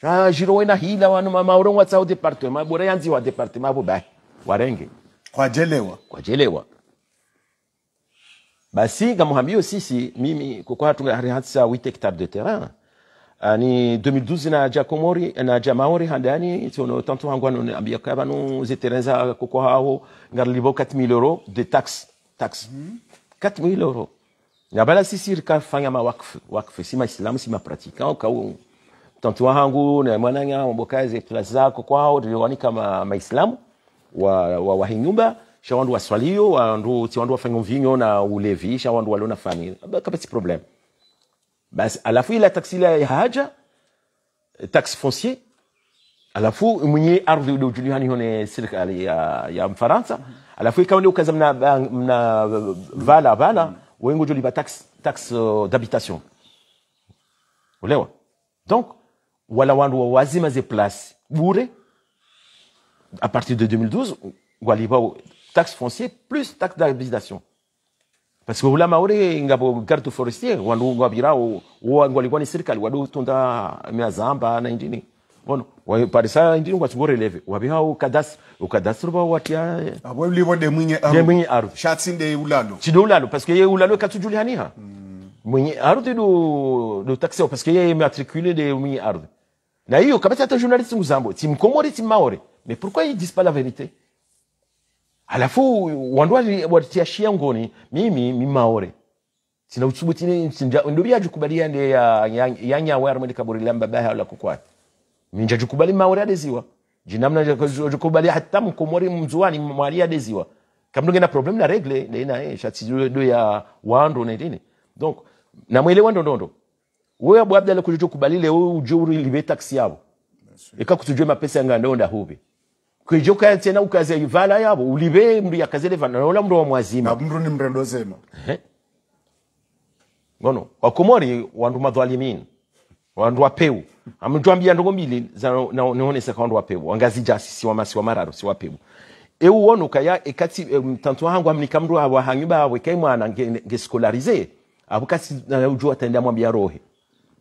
ra jiroena hila wanu mamaurong wa tsau departema bora yanzi wa departema bubahi warenge kwajelewa kwajelewa basi kamuhambio sisi mimi kukoa tungaharihasa 8 hectare de terrain ani 2012 naja komori naja maori handani tono tanto hangwa no ambia kaba no zeterenza koko hao ngarlibo 4000 euro de tax tax 4000 euro na bala sisi rika fanya ma wakfu wakfu si ma islam si ma pratika au mtu wangu na mwananya mabokazi class zako kwao tulioani kama maislamu wa wa wahinyumba shawandu waswalio wandu tiwandu wafanya mvinyo na ulevi shawandu walona fami kama si problem basi alafu ila taksi la haja taxe foncier alafu mwenye ardhi udujuniani hone serikali ya, ya mfaransa alafu ikawa ndio kaza mna mna vala vala wengo ba taxe taxe d'habitation ulewa donc wala wandu wa wazima place bure à partir de 2012 waliba oh, taxe foncière plus taxe d'habitation parce que ulama ule ngapo carte forestier wandu ngapira oh, oh, walikuwa ni serikali wadotonda miazamba na indini ono parisa indini ngwatsigoreleve wapiha ukadasi kadas rupa watia eh, ah, lipo demwinye aru chatsi nde ulalo chide ulalo parce que ye ulalo katujulihaniha mm. mwenye ardhi du du taxeo parce que yeye matriculé de mwenye ardhi na hiyo kabisa hata journalist muzambo si mkomori si maore mais pourquoi il dit pas la vérité alafu wandwa watia shia ngoni mimi mi maore sina utsubutini sinja ndio jukubalia ndi ya yanya wa armedi kaburi lamba baha la kukwa minja jukubali maore ya adeziwa jinamna jukubali hata mkomori mzuani mwali ya deziwa adeziwa na problem na regle ndio na eh shatsi ya wandu na ndini donc namwelewa ndondondo wewe abu abdala kubalile wewe ujuri libe libeta yabo eka kutujue mapesa yanga ndonda hubi kwijoka tena ukaze ivala yabo ulibe mndu yakazele vana nola mndu wa mwazima na mndu ni mrendo zema ngono wakomori wandu madhalimin wandu wapeu amjuambia ndongo mbili za naone naonesa kwa wandu wapeu jasi si wa masi wa mararo si wa wapeu eu wono kaya ekati mtantu wangu amnikamndu awa hangiba aweke mwana ngesikolarise nge abukasi uju atende amwambia rohe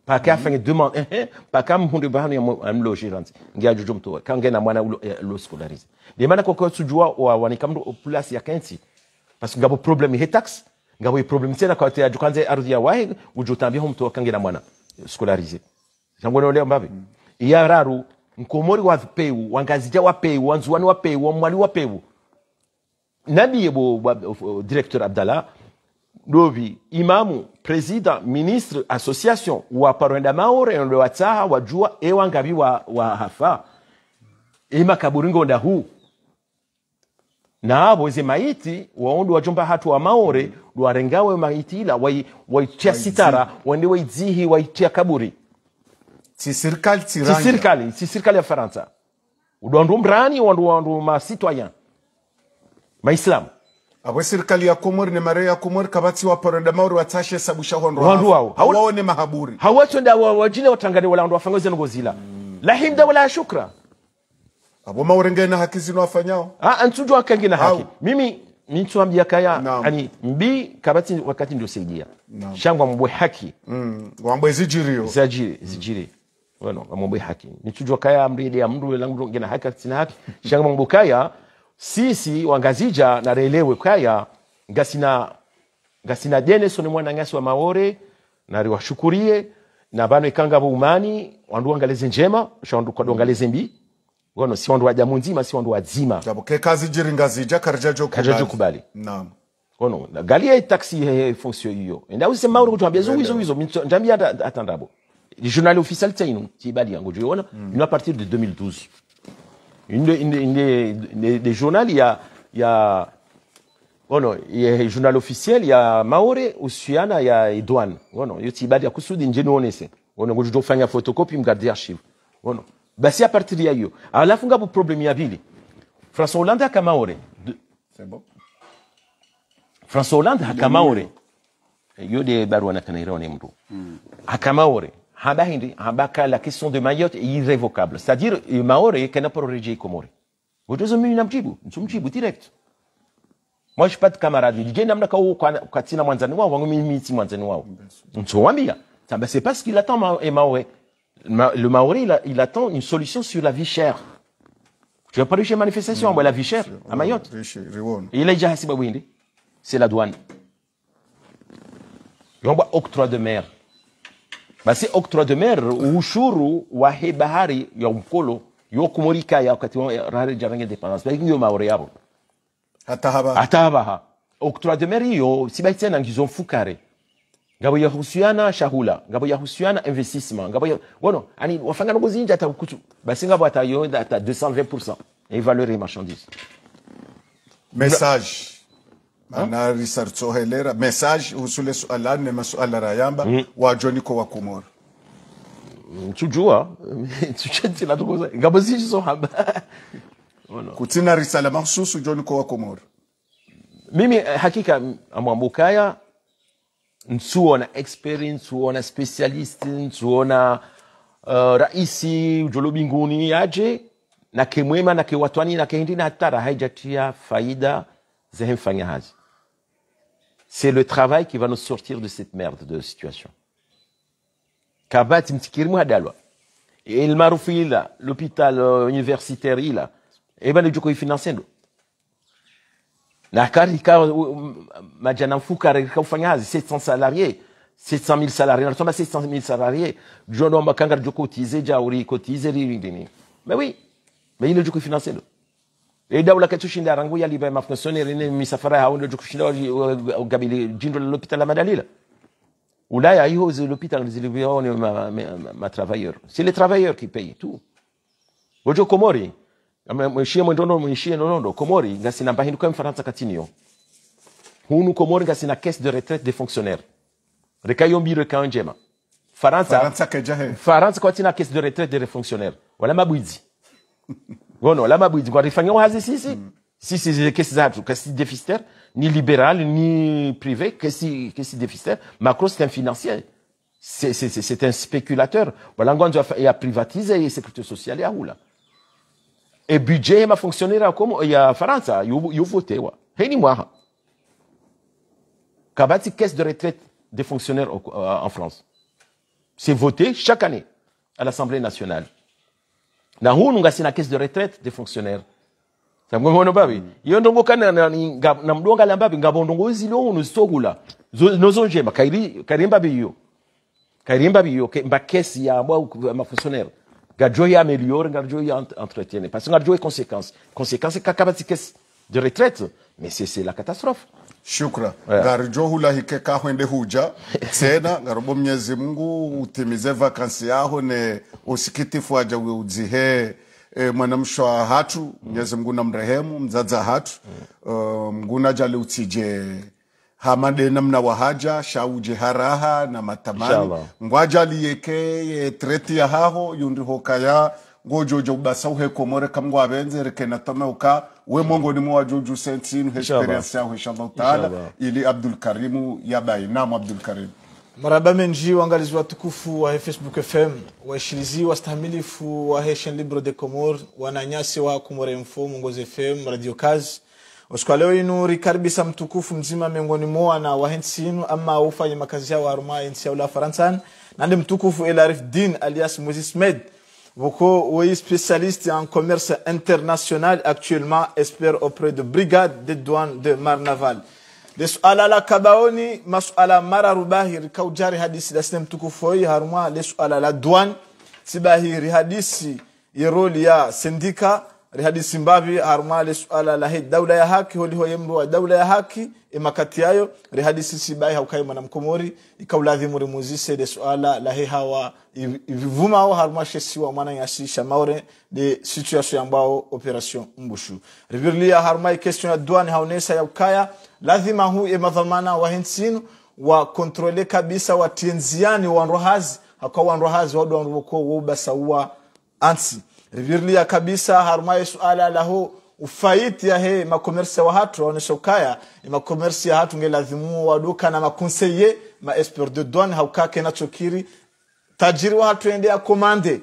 paka afanye demande ehe paka bahani amloje lanzi ngiajuju mtu kangena mwana lo scolarize de maana kwa sujua wa wanikamdu place ya kensi parce ngabo problem he tax ngabo problem tena kwa tayari kwanza ardhi ya wahi ujutambia mtu kangena mwana scolarize changono leo mbabe iya raru nkomori wa peu wangazija wa peu wanzuani wa peu wamwali wa peu nabi yebo director abdallah dovi imamu president ministre association waparwenda maore onde watsaha wajua ewangavi wa, wa hafa ima kaburingonda huu abo ze maiti waondo wajomba hatu wa maore warengawe maiti ila waitia wai sitara wende waidzihi waitia kaburi sisirikali sisirikali ya faransa udwandu mrani wandu wandu ma maislamu Awe serikali ya komori ne mareo ya komori kabati wa parandama uri watashe sabusha hondo wandu wao hawaone mahaburi hawatonda wajine watangane wala wandu wafangoze ngozila mm. lahimda wala shukra abo maurenge na haki zinu wafanyao. ah antujo akangi na haki mimi nitwambia kaya ani mbi kabati wakati ndio Shangu wa mbwe haki mm. mbwe zijiri yo. zijiri mm wano mbwe haki nitujwa kaya amridi amru langu ngina haki sina haki shanga mbukaya sisi wangazija na relewe kaya ngasina ngasina mwana ngasi wa maore nariwashukurie na vano ikanga bo umani wandu angaleze njema shandu kwa dongaleze mbi wono si wandu wajamu nzima si wandu ke kazi wazima naam wono galia taxi he fonsio hiyo ndauze mauri kuti ambia zo hizo hizo njambia atandabo journal officiel taino tibali yango joyona mm. ino a partir de 2012 Une, une, une des, des, des, journaux, il y a, il y a, oh non, il y a un journal officiel, il y a Maore, Usiana, il y a Edouane. Oh non, il y a kusudi nje nione Oh non, je dois faire une photocopie, me garder archive. Oh non. Basi à partir de hiyo. Alafu ngapo y ya Billy François Hollande aka Maore. C'est bon. François Hollande maori eh, yo des barua na kanairone a hmm. Aka Maore. Habahindi, Habaka, la question de Mayotte est irrévocable. C'est-à-dire, le euh, Maoré, comme Komoré. Vous deux hommes, Namjibu, Nsumjibu, direct. Moi, je suis pas de camarade. Je dis, Namna Kao, Katina Mwanzanwa, Wangumimiti Mwanzanwa. Nsouambia. Ben, c'est pas ce qu'il attend, Maoré. Le Maori, il, attend une solution sur la vie chère. Tu as pas chez manifestation, mmh. la vie chère, à Mayotte. il a déjà Hasiba C'est la douane. on voit octroi de mer. basi octroi de mer ushuru wa hii bahari ya mkolo yokumurika ya rare octroi de mer hiyo sibaitse na ngizo ngabo shahula ngabo yahusiana investissement ngabo ya ani wafanga ngo zinja basi ngabo ata 220% et valeur et message anarisartsohelera message husule suala ne masuala rayamba mm. wajo niko wa kumora tujua tuchetila tukoza ngabo zichizohamba so oh, no. kutina risala mahususu jo niko wa kumora mimi eh, hakika amwambukaya nsuona experience nsuona specialist nsuona uh, raisi jolo binguni aje na kemwema na kewatwani na kehindi na hatara haijatia faida zehemfanya hazi C'est le travail qui va nous sortir de cette merde de situation. Et le maroufi, l'hôpital euh, universitaire, il a, et eh ben, le joko, il finance, 700 euh, salariés. 700 000 salariés, nous sommes à 700 000 salariés. Je n'ai pas cotisé, j'ai cotisé, mais oui, mais il est du coup financé dawla ke tushinda rangu ya liba mafnasoni rene misafara hao ndio tukushinda gabili jindo lilopita la madalila Ulaya hiyo zilopita zilivyoni ma, ma, ma, ma travailleur c'est les travailleurs qui payent tout ojo komori mwishie mwendono mwishie nonondo komori ngasina mbahinduka mfaransa katinio hunu komori ngasina caisse de retraite des fonctionnaires rekayombire kanjema faransa faransa kajahe faransa kwatina caisse de retraite des fonctionnaires wala mabwizi là ngono si, si, mm. si, hazi sisi mm. sisi zile qu'est-ce kesi déficitaire ni libéral ni privé que c'est déficitaire Macron c'est un financier c'est c'est, c'est, un spéculateur voilà il ya privatize ye sécurité sociale où là? Et budget il Il y a ya mafonctionnaire como ya faransa yuvotewa heni mwaha kabati caisse de retraite des fonctionnaires euh, en france c'est voté chaque année à l'assemblée nationale na huu na kesi de retraite de fonctionnaire samgomono babi mm. iyo ndongo kana na, na, na mdonga la mbabi ngabo ndongo izilo uno sogula nozo njema kairi karimba biyo karimba biyo ke, mba kesi ya mwa ma fonctionnaire gadjo ya ameliore gadjo ya entretien parce que gadjo est conséquence conséquence kakabati kesi de retraite mais c'est c'est la catastrophe Shukra yeah. Ngarijo hulahike kahwende huja tena ngarobo mnyezi Mungu utimize vakansi yaho ne usikitifu aja uzihe e, eh, mwanamshwa hatu mnyezi Mungu na mrehemu mzadza hatu uh, eh, mguna jali utije hamade namna wahaja shauje haraha na matamani ngwajali yeke ye treti ya haho yundi hokaya ngojojo ubasa uhekomore kamgwabenze rekena tome uka we mongoni mwa Juju Sentinu experience yao inshallah taala, ili Abdul Karimu yabai. Naam, Abdul Karimu Maraba menji wangalizi watukufu wa Facebook FM, waishilizi wastahamilifu wa Haitian Libre de Comore, wananyasi wa Comore Info, Mongozi FM, Radio Kaz Usiku leo inu rikaribisha mtukufu mzima miongoni mwa na wahensi inu ama ufanye makazi yao haruma ensi ya ula Faransan. Nande mtukufu Elarif Din alias Moses Med Beaucoup, oui, spécialiste en commerce international actuellement espère auprès de brigade de douane de Marnaval. da su'ala la kabaoni masu'ala mara rubahiri kau jari hadisi da sine mtukufoi haruma le su'ala la douane, sibahiri hadisi yeroli ya sendika rihadi simbavi harumale suala la dawla ya haki ho yembo wa dawla ya haki imakati e yayo rihadisi sibai haukai mwanamkomori muri muzise de suala la hawa ivivumao harumashe siwa mwana yasi shamaure de situation ambao operation mbushu rivirlia harumai question ya duani haonesa ya ukaya lazima hu e madhamana wa hensinu wa kontrole kabisa watienziani wanrohazi hakawanrohazi wadowanruvoko woubasauwa ansi virlia kabisa harumaye suala laho ufaiti ya he makomersi wa hatu aonesha ukaya makomersi ya hatu ngelazimu waduka na makonseye ma esper de douane haukake na chokiri tajiri wahatu ende ya komande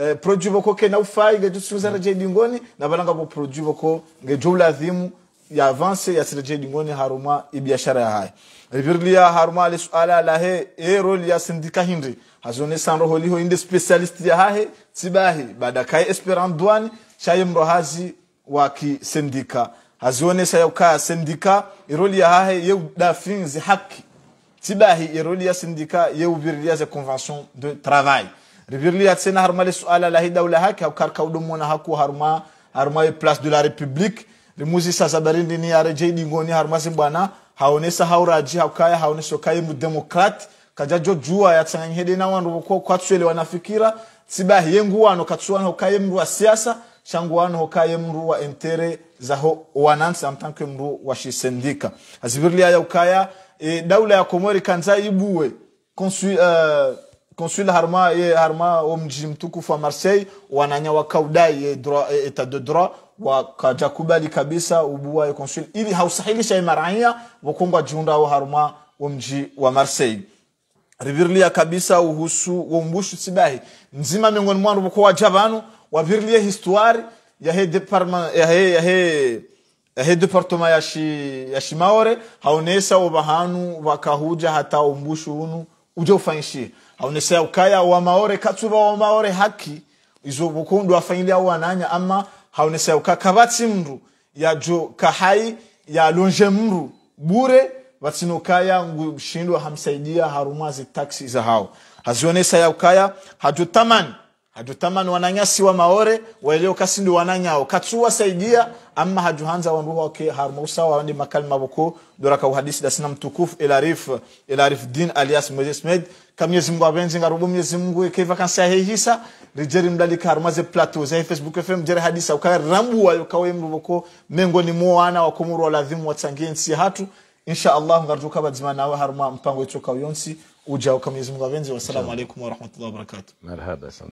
eh, produit ke na ufai gejususara je dingoni na balanga bo produit boko ngejula lazimu ya avance ya sirje dingoni haruma ibiashara ya hai virlia haruma ali suala la he e roli ya sindika hindi hazone sanro holi ho inde specialist ya hahe bada kai sibahe badakaye esperandoani chayemro hazi waki sendika sa yaukaa sendika iroli ya hahe ye da finzi haki tibahi iroli ya sendika yeubirilia ze convention de travail ribirli ya tsena haruma le suala lahi daula haki haukarkaudomona haku harma harma ye place de la republique sa république rimuzisa zabarindini yare jeidingoni haruma zimbwana haonesa hauraji haukaya haonesa mu mudemokrate kajajo jua juwa yatsanganyihede n'abandu bokuwa kwatswelewa na fikira tsibahiye nguwano katsuwanu hokaye mru wa siasa wano hokaye mru wa entere za ho wanansi amtanke mru wa shisendika azibirli ya ukaya e, daula ya komori kanza ibuwe konsu uh, e, konsula harma ye harma wa mji mtukufu wa Marseille wananya wakaudai ye droit e, etat de droit wakajakubali kabisa ubuwa ye konsul ili hausahilisha imaraia wakungwa junda wa harma wa mji wa Marseille rivirilia kabisa uhusu wombushu sidahi nzima miongoni mwandu buko waja banu wavirilie ya he departement yahe yahe yahe departement ya shi ya shi maore haonesa wabahanu wakahuja hata umbushu unu uje ufanishi haonesa ukaya wa maore katsuba wa maore haki izo bukundu afanyilia wananya ama haonesa ukakabatsi mru ya jo kahai ya longe mru bure ngu ngushindwa hamsaidia harumwa zitaksi za hao hazionesa ya ukaya hatutamani hatutamani wananyasi wa maore waeleo kasi ndi wananyao katsuwa saidia amma hajuhanza wambu wake harmusa wawandi makali mabuku doraka uhadisi dasina mtukufu ilarif ilarif din alias Moses Med kamyezi Mungu abenzi ngarubu myezi Mungu keva kansa hehisa rijeri mdalika harumaze plato za Facebook FM jere hadisa ukaya rambu wa yukawe mbuko mengo ni muwana wakomuru wa lazimu ladhimu watangensi hatu ان شاء الله نرجو كبا زمان ناوي هرما مبانغو يتوكا ويونسي وجاو كم يزم والسلام عليكم ورحمة الله وبركاته مرحبا سلام